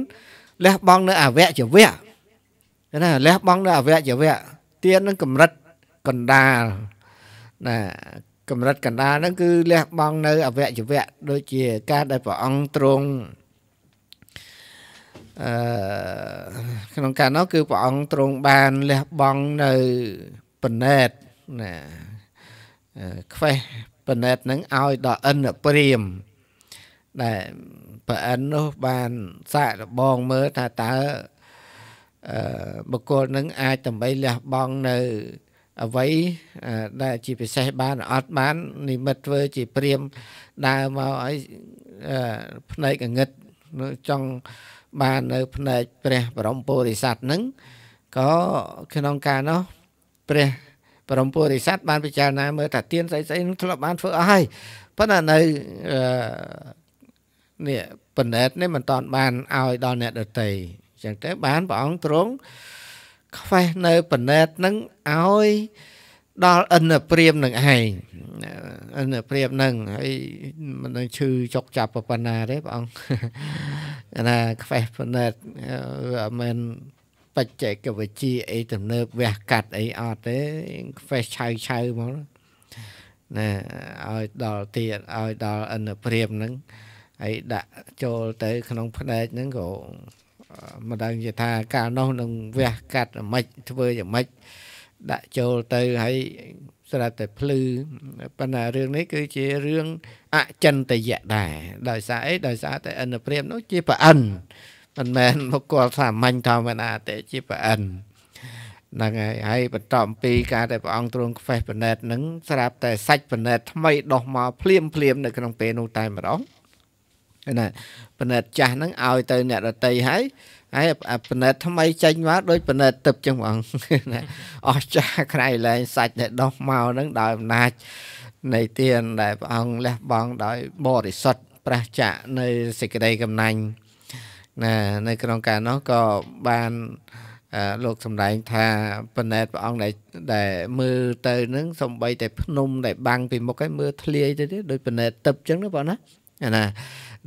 លះបង់នៅអវយវៈណាលះបង់នៅអវយវៈទាននឹងកម្រិតកណ្ដាលណា កម្រិតកណ្ដាលហ្នឹងគឺលះបង់នៅ អវយវៈដូចជាការដែលព្រះអង្គទ្រង់អឺក្នុងការនោះគឺព្រះអង្គទ្រង់បានលះបង់នៅបណេតណាខ្វេះបណិតនឹងឲ្យដល់អិនព្រាមដែលប្រអិននោះបានសាករបងមើលថាតើអឺបុគ្គលនឹងអាចដើម្បីលះបង់នៅអ្វីដែល ជាពិសេសបានអត់បាននិមិត្តធ្វើជាព្រាមដើរមកឲ្យផ្នែកងឹតចង់បាននៅផ្នែកព្រះបរមពុរិស័ទនឹងក៏ក្នុងការនោះព្រះព្រមពុរិស័ទបានពិចារណាមើលថាទៀនស្អីស្អីនោះធ្លាប់បានធ្វើអស់ហើយប៉ុន្តែនៅអឺនេះប៉ណែតនេះមិនតាន់បានឲ្យដល់អ្នកដតីអញ្ចឹងទៅបានព្រះអង្គទ្រង់ខ្វេះនៅប៉ណែតនឹងឲ្យដល់អិនព្រាមនឹងឯងអិនព្រាមនឹងហើយមិននឹងឈឺចុកចាប់ប៉ុណ្ណាទេព្រះអង្គណាខ្វេះប៉ណែតមិនបច្ចេកវិទ្យាអីទំនើបវះកាត់អីអត់ទេ face ឆៅឆៅមកណាឲ្យដល់ទៀតឲ្យដល់អនុព្រាមហ្នឹងហើយដាក់ចូលទៅ ក្នុងផ្នែកហ្នឹងក៏មិនដឹងយថាកាលនោះនឹងវះកាត់មិនធ្វើយ៉ាងម៉េចដាក់ចូលទៅហើយស្រាប់តែភ្លឺប៉ុន្តែរឿងនេះ គឺជារឿងអចិន្តយៈដែរដោយសារអីដោយសារតែអនុព្រាមនោះជាប្រអិនមិនមែនបុគ្គលសាមញ្ញធម្មតាទេជាប្រអិនហ្នឹងហើយហើយបន្តអំពីការដែលព្រះអង្គទ្រង់ខ្វេះបណេតហ្នឹងស្រាប់តែសាច់បណេតថ្មីដោះមកភ្លាមភ្លាមនៅក្នុងពេលនោះតែម្ដងណាបណេតចាស់ហ្នឹងឲ្យទៅ អ្នករតីហើយហើយបណេតថ្មីចេញមកដោយបណេតទឹកចឹងព្រះអង្គណាអស់ចាស់ក្រៃលែងសាច់ដែលដោះមកហ្នឹងដោយអំណាចនៃទានដែលព្រះអង្គលះបង់ដោយបរិសុទ្ធប្រះចាកនៃសេចក្តីកំណាញ់ណានៅក្នុងការនោះក៏បានលោកសម្ដែងថាប៉ុន្តែព្រះអង្គដែលដែលមើលទៅនឹងសំបីតែភ្នំដែលបាំងពីមុខហើយមើលធ្លាយទៅទៀតដោយប៉ុន្តែទឹកចឹងណាបងណាណា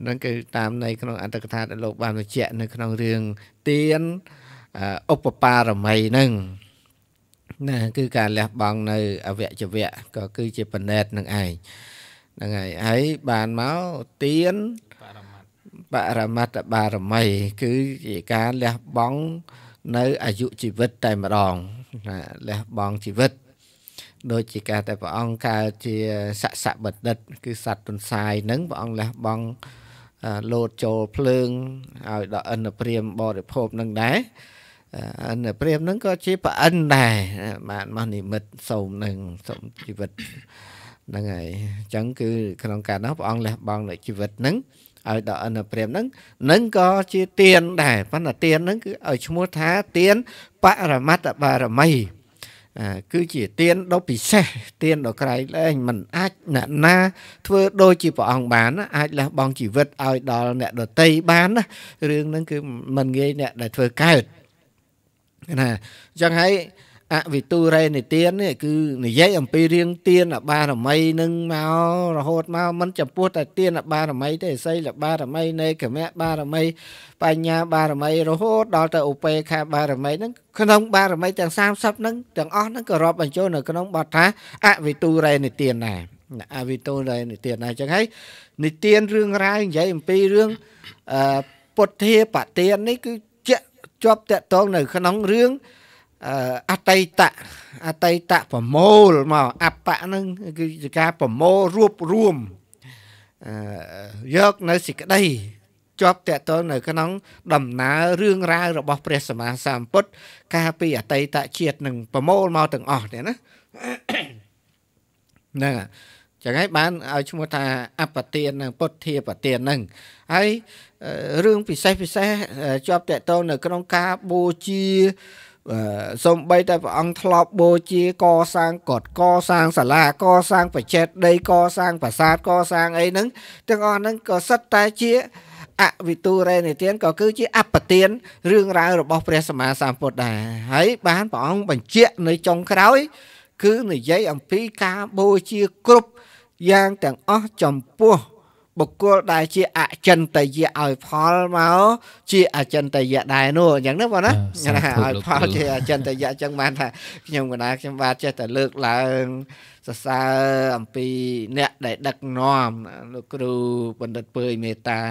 នឹងគឺតាមនៃក្នុងអត្តកថាដែលលោកបានបញ្ជាក់នៅក្នុងរឿងទៀនឧបបារមីហ្នឹងណាគឺការលះបង់នៅ អវយវៈក៏គឺជាប៉ុណ្ណេតនឹងឯងហ្នឹងហើយហើយបានមកទៀនបរមត្តបារមី គឺជាការលះបង់នៅអាយុជីវិតតែម្ដងណាលះបង់ជីវិតដូចជាការតែព្រះអង្គកើតជាសសបណ្ឌិតគឺសត្វទុនសាយនឹងព្រះអង្គលះបង់លោតចូលភ្លើងឲ្យដល់អិនព្រាមបរិភោគនឹងដែរអិនព្រាមនឹងក៏ជាប្រអិនដែរបានមកនិមិត្តសូមនឹងសូមជីវិតហ្នឹងហើយអញ្ចឹងគឺក្នុងការនោះព្រះអង្គលះបង់នៅជីវិតហ្នឹងឲ្យដល់អនុព្រាមហ្នឹងនឹងក៏ជាទៀនដែរប៉ុន្តែទៀនហ្នឹងគឺឲ្យឈ្មោះថាទៀនបរមត្តបារមី គឺជាទៀនដ៏ពិសេសទៀនដ៏ក្រៃលែងมันអាចអ្នកណា ធ្វើដូចជាព្រះអង្គបាន អាចលះបង់ជីវិតឲ្យដល់អ្នកដតីបានណារឿងហ្នឹងគឺมันងាយអ្នកដែលធ្វើកើតណាអញ្ចឹងហើយអវិទុរេនិទាននេះគឺនិយាយអំពីរឿងទាន បារមីនឹងមករហូតមកមិនចំពោះតែ ទាន បារមីទេសីលបារមីនៃកមៈបារមីបញ្ញាបារមីរហូតដល់ទៅឧបេខាបារមីនឹងក្នុងបារមីទាំង30នឹងទាំងអស់នឹងក៏រាប់បញ្ចូលនៅក្នុងបទថាអវិទុរេនិទានដែរអវិទុរេនិទានដែរអញ្ចឹងហើយនិទានរឿងរ៉ាវនិយាយអំពីរឿងពុទ្ធាបទាននេះគឺជាប់តាក់ទងនៅ ក្នុងរឿងអតីតអតីតប្រមូលមកអបៈហ្នឹងគឺជាការប្រមូលរួបរួមយកនៅសេចក្តីជាប់តកតនៅ ក្នុងដំណើររឿងរ៉ាវរបស់ ព្រះ សម្មាសម្ពុទ្ធកាលពីអតីតជាតិនឹងប្រមូលមកទាំងអស់នេះណាហ្នឹងចឹងហើយបានឲ្យឈ្មោះថាអបទានពុទ្ធាបទានហ្នឹងហើយរឿងពិសេសពិសេសជាប់តកតនៅក្នុងការបូជាសូម្បីតែព្រះអង្គធ្លាប់បូជាកសាងកតកសាងសាលាកសាងបច្ចេតដីកសាងប្រាសាទកសាងអីហ្នឹងទាំងអស់ហ្នឹងក៏សិតតែជាអវិទូរេនិទានក៏គឺជាអបទានរឿងរ៉ាវរបស់ព្រះសម្មាសម្ពុទ្ធដែរហើយបានព្រះអង្គបញ្ជាក់នៅចុងក្រោយ គឺនិយាយអំពីការបូជាគ្រប់យ៉ាងទាំងអស់ចំពោះបុគ្គលដែលជាអចិន្តយៈឲ្យផលមកជា អចិន្តយៈដែរនោះអញ្ចឹងណាបងណាឲ្យផលជាអចិន្តយៈអញ្ចឹងបានថាខ្ញុំកណាខ្ញុំបាទចេះតែលើកឡើងសរសើរអំពីអ្នកដែលដឹកនាំលោកគ្រូបណ្ឌិតពើយមេតា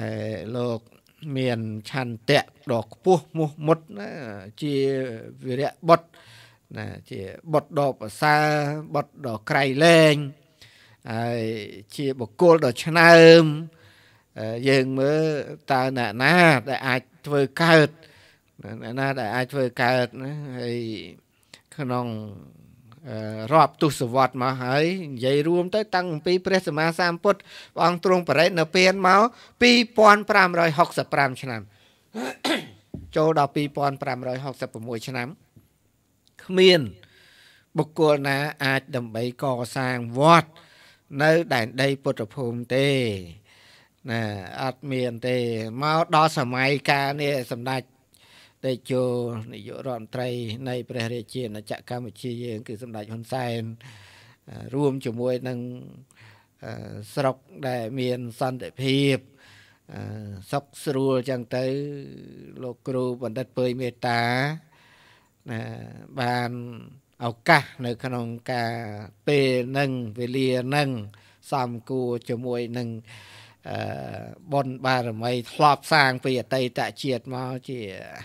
ដែលលោកមានឆន្ទៈដ៏ខ្ពស់មោះមុតណាជាវីរៈបុត្រណាជាបុត្រដ៏ប្រសើរបុត្រដ៏ក្រៃលែងណាហើយជាបុគ្គលដ៏ឆ្នើមយើងមើលតើអ្នកណាដែលអាចធ្វើកើតអ្នកណាដែលអាចធ្វើកើតណាហើយក្នុងរាប់ទស្សវត្សមកហើយនិយាយរួម ទៅតាំងពីព្រះសម្មាសម្ពុទ្ធព្រះអង្គទ្រង់បរិនិព្វានមក2565ឆ្នាំ ចូលដល់2566ឆ្នាំគ្មានបុគ្គលណា អាចដើម្បីកសាងវត្តនៅដែនដីពុទ្ធភូមិទេ ណាអត់មានទេមកដល់សម័យកាលនេះសម្ដេចតេជោនាយករដ្ឋមន្ត្រី នៃព្រះរាជា ណាចក្រកម្ពុជាយើងគឺសម្ដេចហ៊ុនសែនរួមជាមួយនឹងស្រុកដែលមានសន្តិភាពសុខស្រួលចឹងទៅលោកគ្រូបណ្ឌិតពើមេតាបានឱកាសនៅក្នុងការពេលនឹងវេលានឹងសំគួរជាមួយនឹងអឺបុណ្យបារមីធ្លាប់សាងពីអតីតជាតិមកជា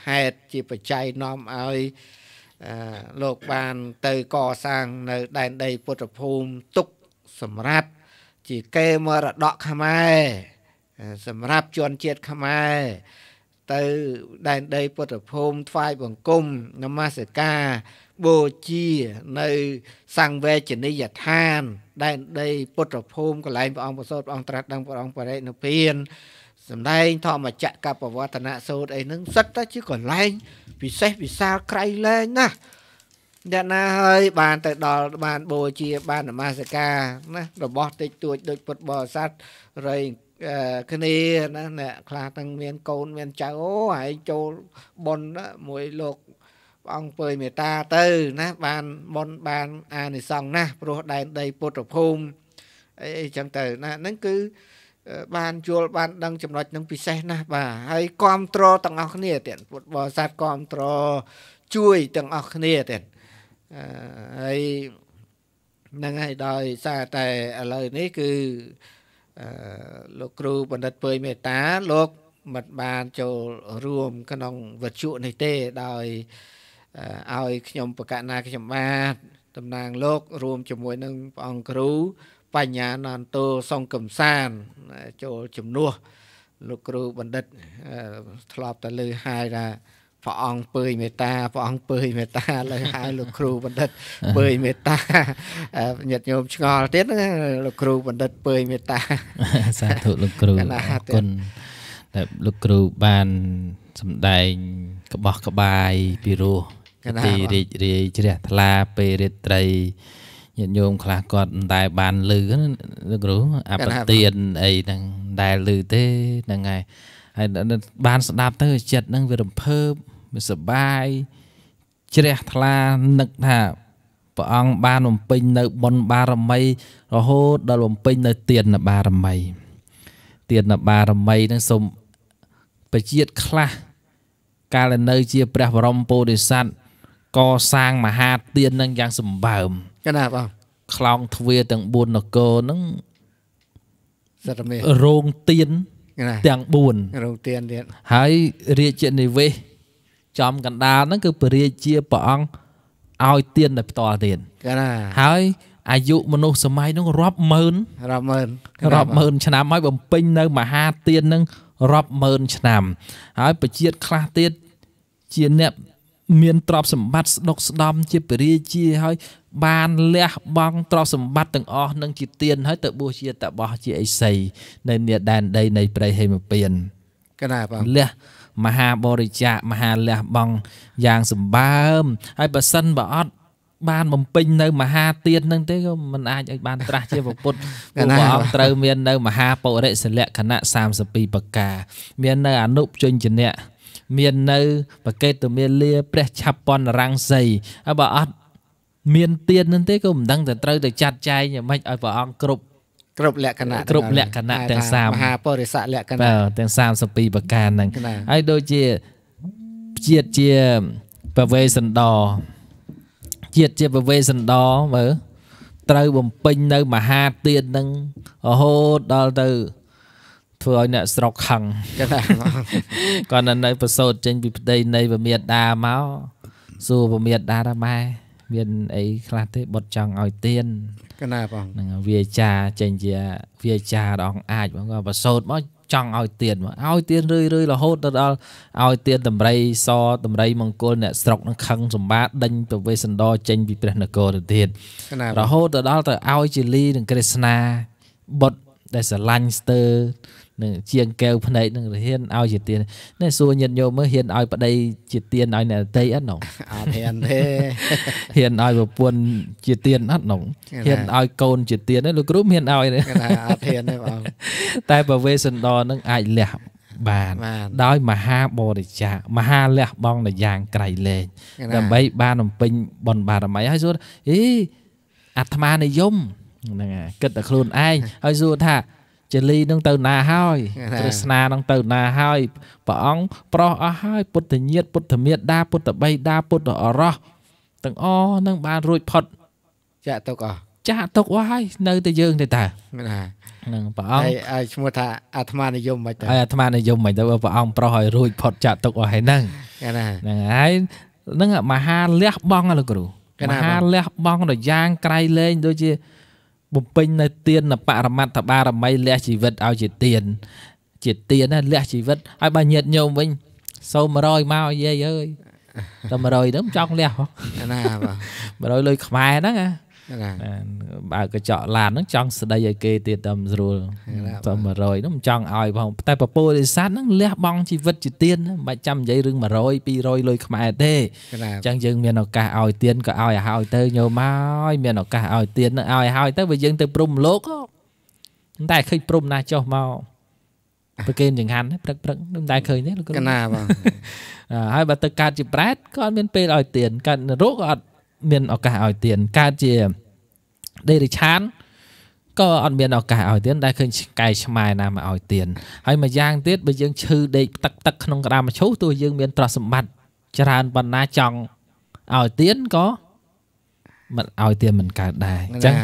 ហេតុជាបច្ច័យនាំឲ្យអឺលោកបានទៅកសាងនៅដែនដីពុទ្ធភូមិទុកសម្រាប់ជាកេរមរតកខ្មែរសម្រាប់ជនជាតិខ្មែរទៅដែនដីពុទ្ធភូមិថ្វាយបង្គំនមស្ការបូជានៅសង្វេជនីយដ្ឋានដែនដីពុទ្ធភូមិកន្លែងព្រះអង្គប្រសូតព្រះអង្គត្រាស់ដឹងព្រះអង្គបរិនិព្វានសម្ដែងធម្មចក្រកបវត្តនសោតអីហ្នឹងសិតតែជាកន្លែងពិសេសវិសាលក្រៃលែងណាស់អ្នកណាហើយបានទៅដល់បានបូជាបាននមស្ការណារបស់តិចតួចដូចពុទ្ធបរិស័ទរៃគ្នាណាអ្នកខ្លះទាំងមានកូនមានចៅអូហើយចូលប៉ុនមួយលោកព្រះអង្គពើមេត្តាទៅ ណា បានបនបានអានិសង្ឃណាស់ព្រោះដែនដីពុទ្ធភូមិអីអីចឹងទៅណាហ្នឹងគឺបានជួលបានដឹងចំណុចនឹងពិសេសណាស់បាទហើយគ្រប់ត្រទាំងអស់គ្នាទៀតពុទ្ធបរិស័ទគ្រប់ត្រជួយទាំងអស់គ្នាទៀតហើយហ្នឹងហើយដោយសារតែឥឡូវនេះគឺលោកគ្រូបណ្ឌិតពើមេត្តាលោកមិនបានចូលរួមក្នុងវិទ្យុនេះទេដោយឲ្យខ្ញុំបកណាខ្ញុំបាទតំណាងលោករួមជាមួយនឹងព្រះអង្គគ្រូបញ្ញាណន្តោសង្គមសានចូលជំនួសលោកគ្រូបណ្ឌិតធ្លាប់តែលើហាយថាព្រះអង្គពើយមេត្តាព្រះអង្គពើយមេត្តាលើហៅលោកគ្រូបណ្ឌិតពើយមេត្តាញាតិញោមឆ្ងល់ទៀតណាលោកគ្រូបណ្ឌិតពើយមេត្តាសាធុលោកគ្រូអរគុណដែលលោកគ្រូបានសម្ដែងក្បោះក្បាយពីរោះទីរីករាយជ្រះថ្លាពេលរាត្រីញាតិញោមខ្លះគាត់មិនដែលបានលឺលោកគ្រូអបទានអីហ្នឹងដែលលឺទេហ្នឹងហើយហើយបាន ស្ដាប់ទៅចិត្តហ្នឹងវារំភើបវាសប្បាយជ្រះថ្លានឹកថាព្រះអង្គបានបំពេញនៅបុណ្យបារមី រហូត ដល់បំពេញនៅទានបារមីទានបារមីនឹងសូមបជាតិខ្លះកាលនៅជាព្រះបរមពោធិសត្វកសាងមហាទាននឹងយ៉ាងសម្បើមកណាបងខ្លោងទ្វារទាំង4នគរនឹងសត្វមេរោងទៀនទាំង4រោងទៀនទៀតហើយរាជនិវេសចំកណ្ដាលហ្នឹងគឺពរាជាព្រះអង្គឲ្យទៀនតែផ្ទាល់ទៀតកណាហើយអាយុមនុស្សសម័យហ្នឹងរាប់ម៉ឺនរាប់ម៉ឺនរាប់ម៉ឺនឆ្នាំហើយបំពេញនៅមហាទៀនហ្នឹងរាប់ម៉ឺនឆ្នាំ ហើយប្រជាតខ្លះទៀតជាអ្នកមានទ្រព្យសម្បត្តិស្ដុកស្ដំជាពរាជាហើយបានលះបង់ទ្រព្យសម្បត្តិទាំងអស់នឹងជាទានហើយទៅបួសជាតបោះជាអេសីនៅនាដែនដីនៃព្រៃហេមពៀនកណាបងលះមហាបរិច្ចាគមហាលះបង់យ៉ាងសម្បើមហើយបើសិនបើអត់បានបំពេញនៅ មហាទាននឹងទេក៏មិនអាចឲ្យបានត្រាស់ជាពុទ្ធព្រះអង្គត្រូវមាននៅ មហាបុរិសលក្ខណៈ32ប្រការមាននៅ អនុជញ្ជនៈមាននៅ បកេតមាលាព្រះឆពនរង្សីហើយបើអត់មានទៀននឹងទេក៏មិនដឹងតែត្រូវទៅចាត់ចែងយ៉ាងម៉េចឲ្យព្រះអង្គគ្រប់គ្រប់លក្ខណៈគ្រប់លក្ខណៈទាំង3មហាបរិស័កលក្ខណៈទាំង32ប្រការហ្នឹងហើយដូចជាជាតិជាបវេសន្តរជាតិជាបវេសន្តរមើលត្រូវបំពេញនៅមហាទៀតនឹងរហូតដល់ទៅធ្វើឲ្យអ្នកស្រុកខឹងគាត់នៅនៅប្រសូតចេញពីផ្ទៃនៃពមាតាមកសួរពមាតាថាម៉ែមានអីខ្លះទេបុតចង់ឲ្យទៀនកណាបងហ្នឹងវាចាចេញជាវាចាដងអាចបងគាត់ប្រសូតមកចង់ឲ្យទៀនមកឲ្យទៀនរឿយរឿយរហូតទៅដល់ឲ្យទៀនតម្រៃសតម្រៃមង្គលអ្នកស្រុកនឹងខឹងសម្បាដេញទៅវេសន្តរចេញពីព្រះនគរទៅទៀតរហូតទៅដល់ទៅឲ្យជាលីនឹងក្រេស្នាបុតដែលស្រឡាញ់ស្ទើរនឹងជាងកែវភ្នែកនឹងហ៊ានឲ្យជាទៀននេះសួរញាតញោមមើលហ៊ានឲ្យប្តីជាទៀនឲ្យអ្នកតីអត់នោះអត់ហ៊ានទេហ៊ានឲ្យប្រពន្ធជាទៀនអត់នោះហ៊ានឲ្យកូនជាទៀនលោកគ្រូហ៊ានឲ្យគេថាអត់ហ៊ានទេបងតែប្រវេសិនដរនឹងអាចលះបានដោយមហាបរិច្ចាគមហាលះបងនៅយ៉ាងក្រៃលែងដើម្បី បានបំពេញបុណ្យបារមីហើយសួរអីអាត្មានិយមហ្នឹងគិតតែខ្លួនឯងហើយសួរថាជេលីនឹងទៅណាហើយត្រេស្នានឹងទៅណាហើយព្រះអង្គប្រោះអស់ហើយពុទ្ធញាតពុទ្ធមេដាពុទ្ធបៃតាពុទ្ធអរោះទាំងអស់នឹងបានរួចផុត ចាក់ទុកអស់ចាក់ទុកអស់ហើយនៅតែយើង ទេតើណានឹងព្រះអង្គហើយឈ្មោះថាអាត្មានិយមមិនទៅហើយអាត្មានិយមមិនទៅព្រះអង្គប្រោះឲ្យរួចផុតចាក់ទុកអស់ហើយហ្នឹងហ្នឹងហើយនឹងមហាលះបងលោកគ្រូមហាលះបងរយ៉ាងក្រៃលែងដូចជាបំពេញនៅទានបរមត្ថបារមីលះជីវិតឲ្យជាទានជាទានណាលះជីវិតឲ្យបើញាតញោមវិញសូម100មកយាយអើយតែ100ហ្នឹងចង់លះណាបាទ100លុយខ្មែរហ្នឹងណាបានបើកញ្ចក់ឡានហ្នឹងចង់ស្ដីឲ្យគេទៀតតាមស្រួលតែ100ហ្នឹងមិនចង់ឲ្យផងតែពពោរិស័តហ្នឹងលះបង់ជីវិតជាទៀនមិនបាច់ចាំនិយាយរឿង100 200លុយខ្មែរទេអញ្ចឹងយើងមានឱកាសឲ្យទៀនក៏ឲ្យឲ្យទៅញោមហើយមានឱកាសឲ្យទៀនហ្នឹងឲ្យឲ្យទៅបើយើងទៅព្រំលោកតែឃើញព្រំណាចុះមកប្រគេនចង្ហាន់ព្រឹកព្រឹកមិនដែលឃើញទេលោកគ្រូកណាបងហើយបើទៅកើតជាប្រែតក៏អត់មានពេលឲ្យទៀនកើតនរកក៏អត់មានឱកាសឲ្យទៀនកើតជាដេរិឆានក៏អត់មានឱកាសឲ្យទៀនដែលឃើញកែឆ្មាណាមកឲ្យទៀនហើយមួយយ៉ាងទៀតបើយើងឈឺដេកទឹកទឹកក្នុងក្តារមឈូសទោះយើងមានទ្រព្យសម្បត្តិច្រើនប៉ុណ្ណាចង់ឲ្យទៀនក៏មិនឲ្យទៀនមិនកើតដែរអញ្ចឹង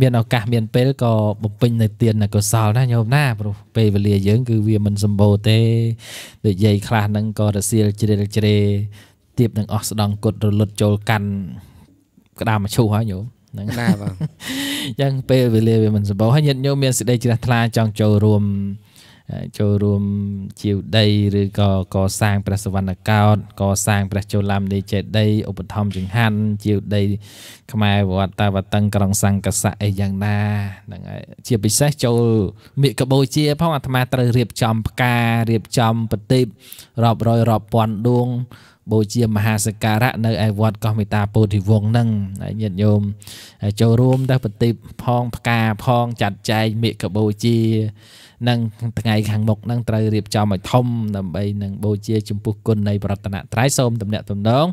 មានឱកាសមានពេលក៏បំពេញនៅទៀននៅកុសលណាញោមណាព្រោះពេលវេលាយើង គឺវាមិនសម្បូរទេនិយាយខ្លះហ្នឹងក៏រសៀលជ្រិលជ្រេទៀបនឹងអស់ស្ដង់គុតរលត់ចូលកាន់ក្តាមឈូសហើយញោមហ្នឹងណាបងអញ្ចឹងពេលវេលាវាមិនសម្បូរហើយញាតិញោមមានសេចក្តីជ្រះថ្លាចង់ចូលរួមចូលរួមជាវដីឬក៏កសាងព្រះសវណ្ណកោដកសាងព្រះចូឡាមនីចេតីឧបត្ថម្ភចង្ហាន់ជាវដីខ្មែរវត្តតាវតឹងក្រុងសង្កសៈអីយ៉ាងណាហ្នឹងហើយជាពិសេសចូលមេកបូជាផងអាត្មាត្រូវរៀបចំផ្ការៀបចំប្រទីបរាប់រយរាប់ពាន់ដួងបូជាមហាសក្ការៈនៅឯវត្តកោះមេតាពោធិវង្សនឹងហើយញាតិញោមចូលរួមទៅប្រទីបផងផ្កាផងចាត់ចែងមេកបូជានឹងថ្ងៃខាងមុខនឹងត្រូវរៀបចំឲ្យធំដើម្បីនឹងបូជាចំពោះគុណនៃប្រតនត្រ័យសូមទំនាក់ទំនង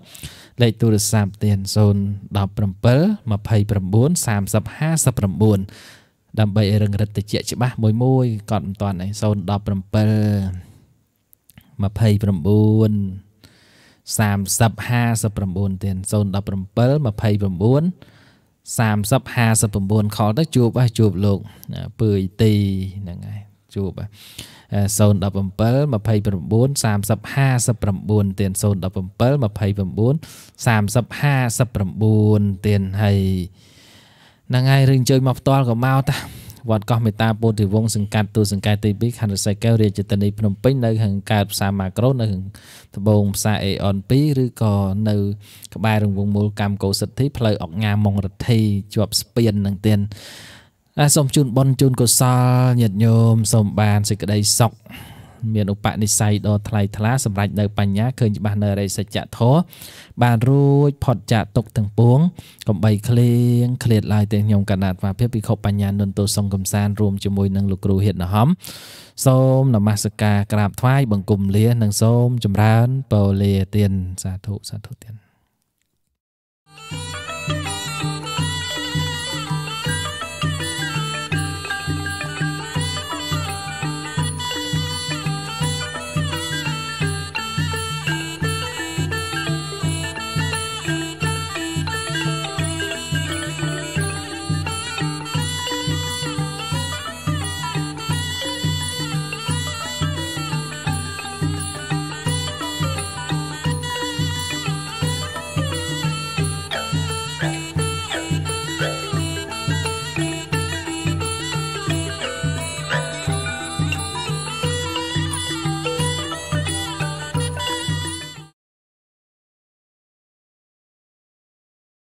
លេខទូរស័ព្ទទាន017 29 30 59ដើម្បីឲ្យរឹងរិតតិចច្បាស់មួយមួយគាត់មិនតាន់ឯង017 29 3059ទៀត017 29 3059ខលទៅជួបជួបលោកពឿយទីហ្នឹងហើយជួប017 29 3059ទៀត017 29 3059ទៀតហើយហ្នឹងហើយរឿងជួយមកផ្ទាល់ក៏មកតាវត្តកោះមេតាពោធិវង្សសង្កាត់ទូសង្កាយទី2ខណ្ឌរសីកែវរាជធានីភ្នំពេញនៅខាងកើតផ្សារម៉ាក្រូនៅត្បូងផ្សារ Aeon 2ឬក៏នៅក្បែររង្វង់មូលកម្មកោសិទ្ធិផ្លូវអង្ញាម៉ុងរដ្ឋីជាប់ស្ពាននឹងទៀតសូមជូនបនជូនកុសលញាតិញោមសូមបានសេចក្តីសុខមានឧបនិស្ស័យដ៏ថ្លៃថ្លាសម្រាប់នៅបញ្ញាឃើញច្បាស់នៅរិសច្ចធរបានរួចផុតចាកទុកទាំងពួងកំបីក្លៀងឃ្លាតឡើយទាំងខ្ញុំកណាតវាភិភិក្ខុបញ្ញានុនទោសងកំសានរួមជាមួយនឹងលោកគ្រូហេតនហំសូមនមស្ការក្រាបថ្វាយបង្គំលានិងសូមចម្រើនពោលាទានសាធុសាធុទាន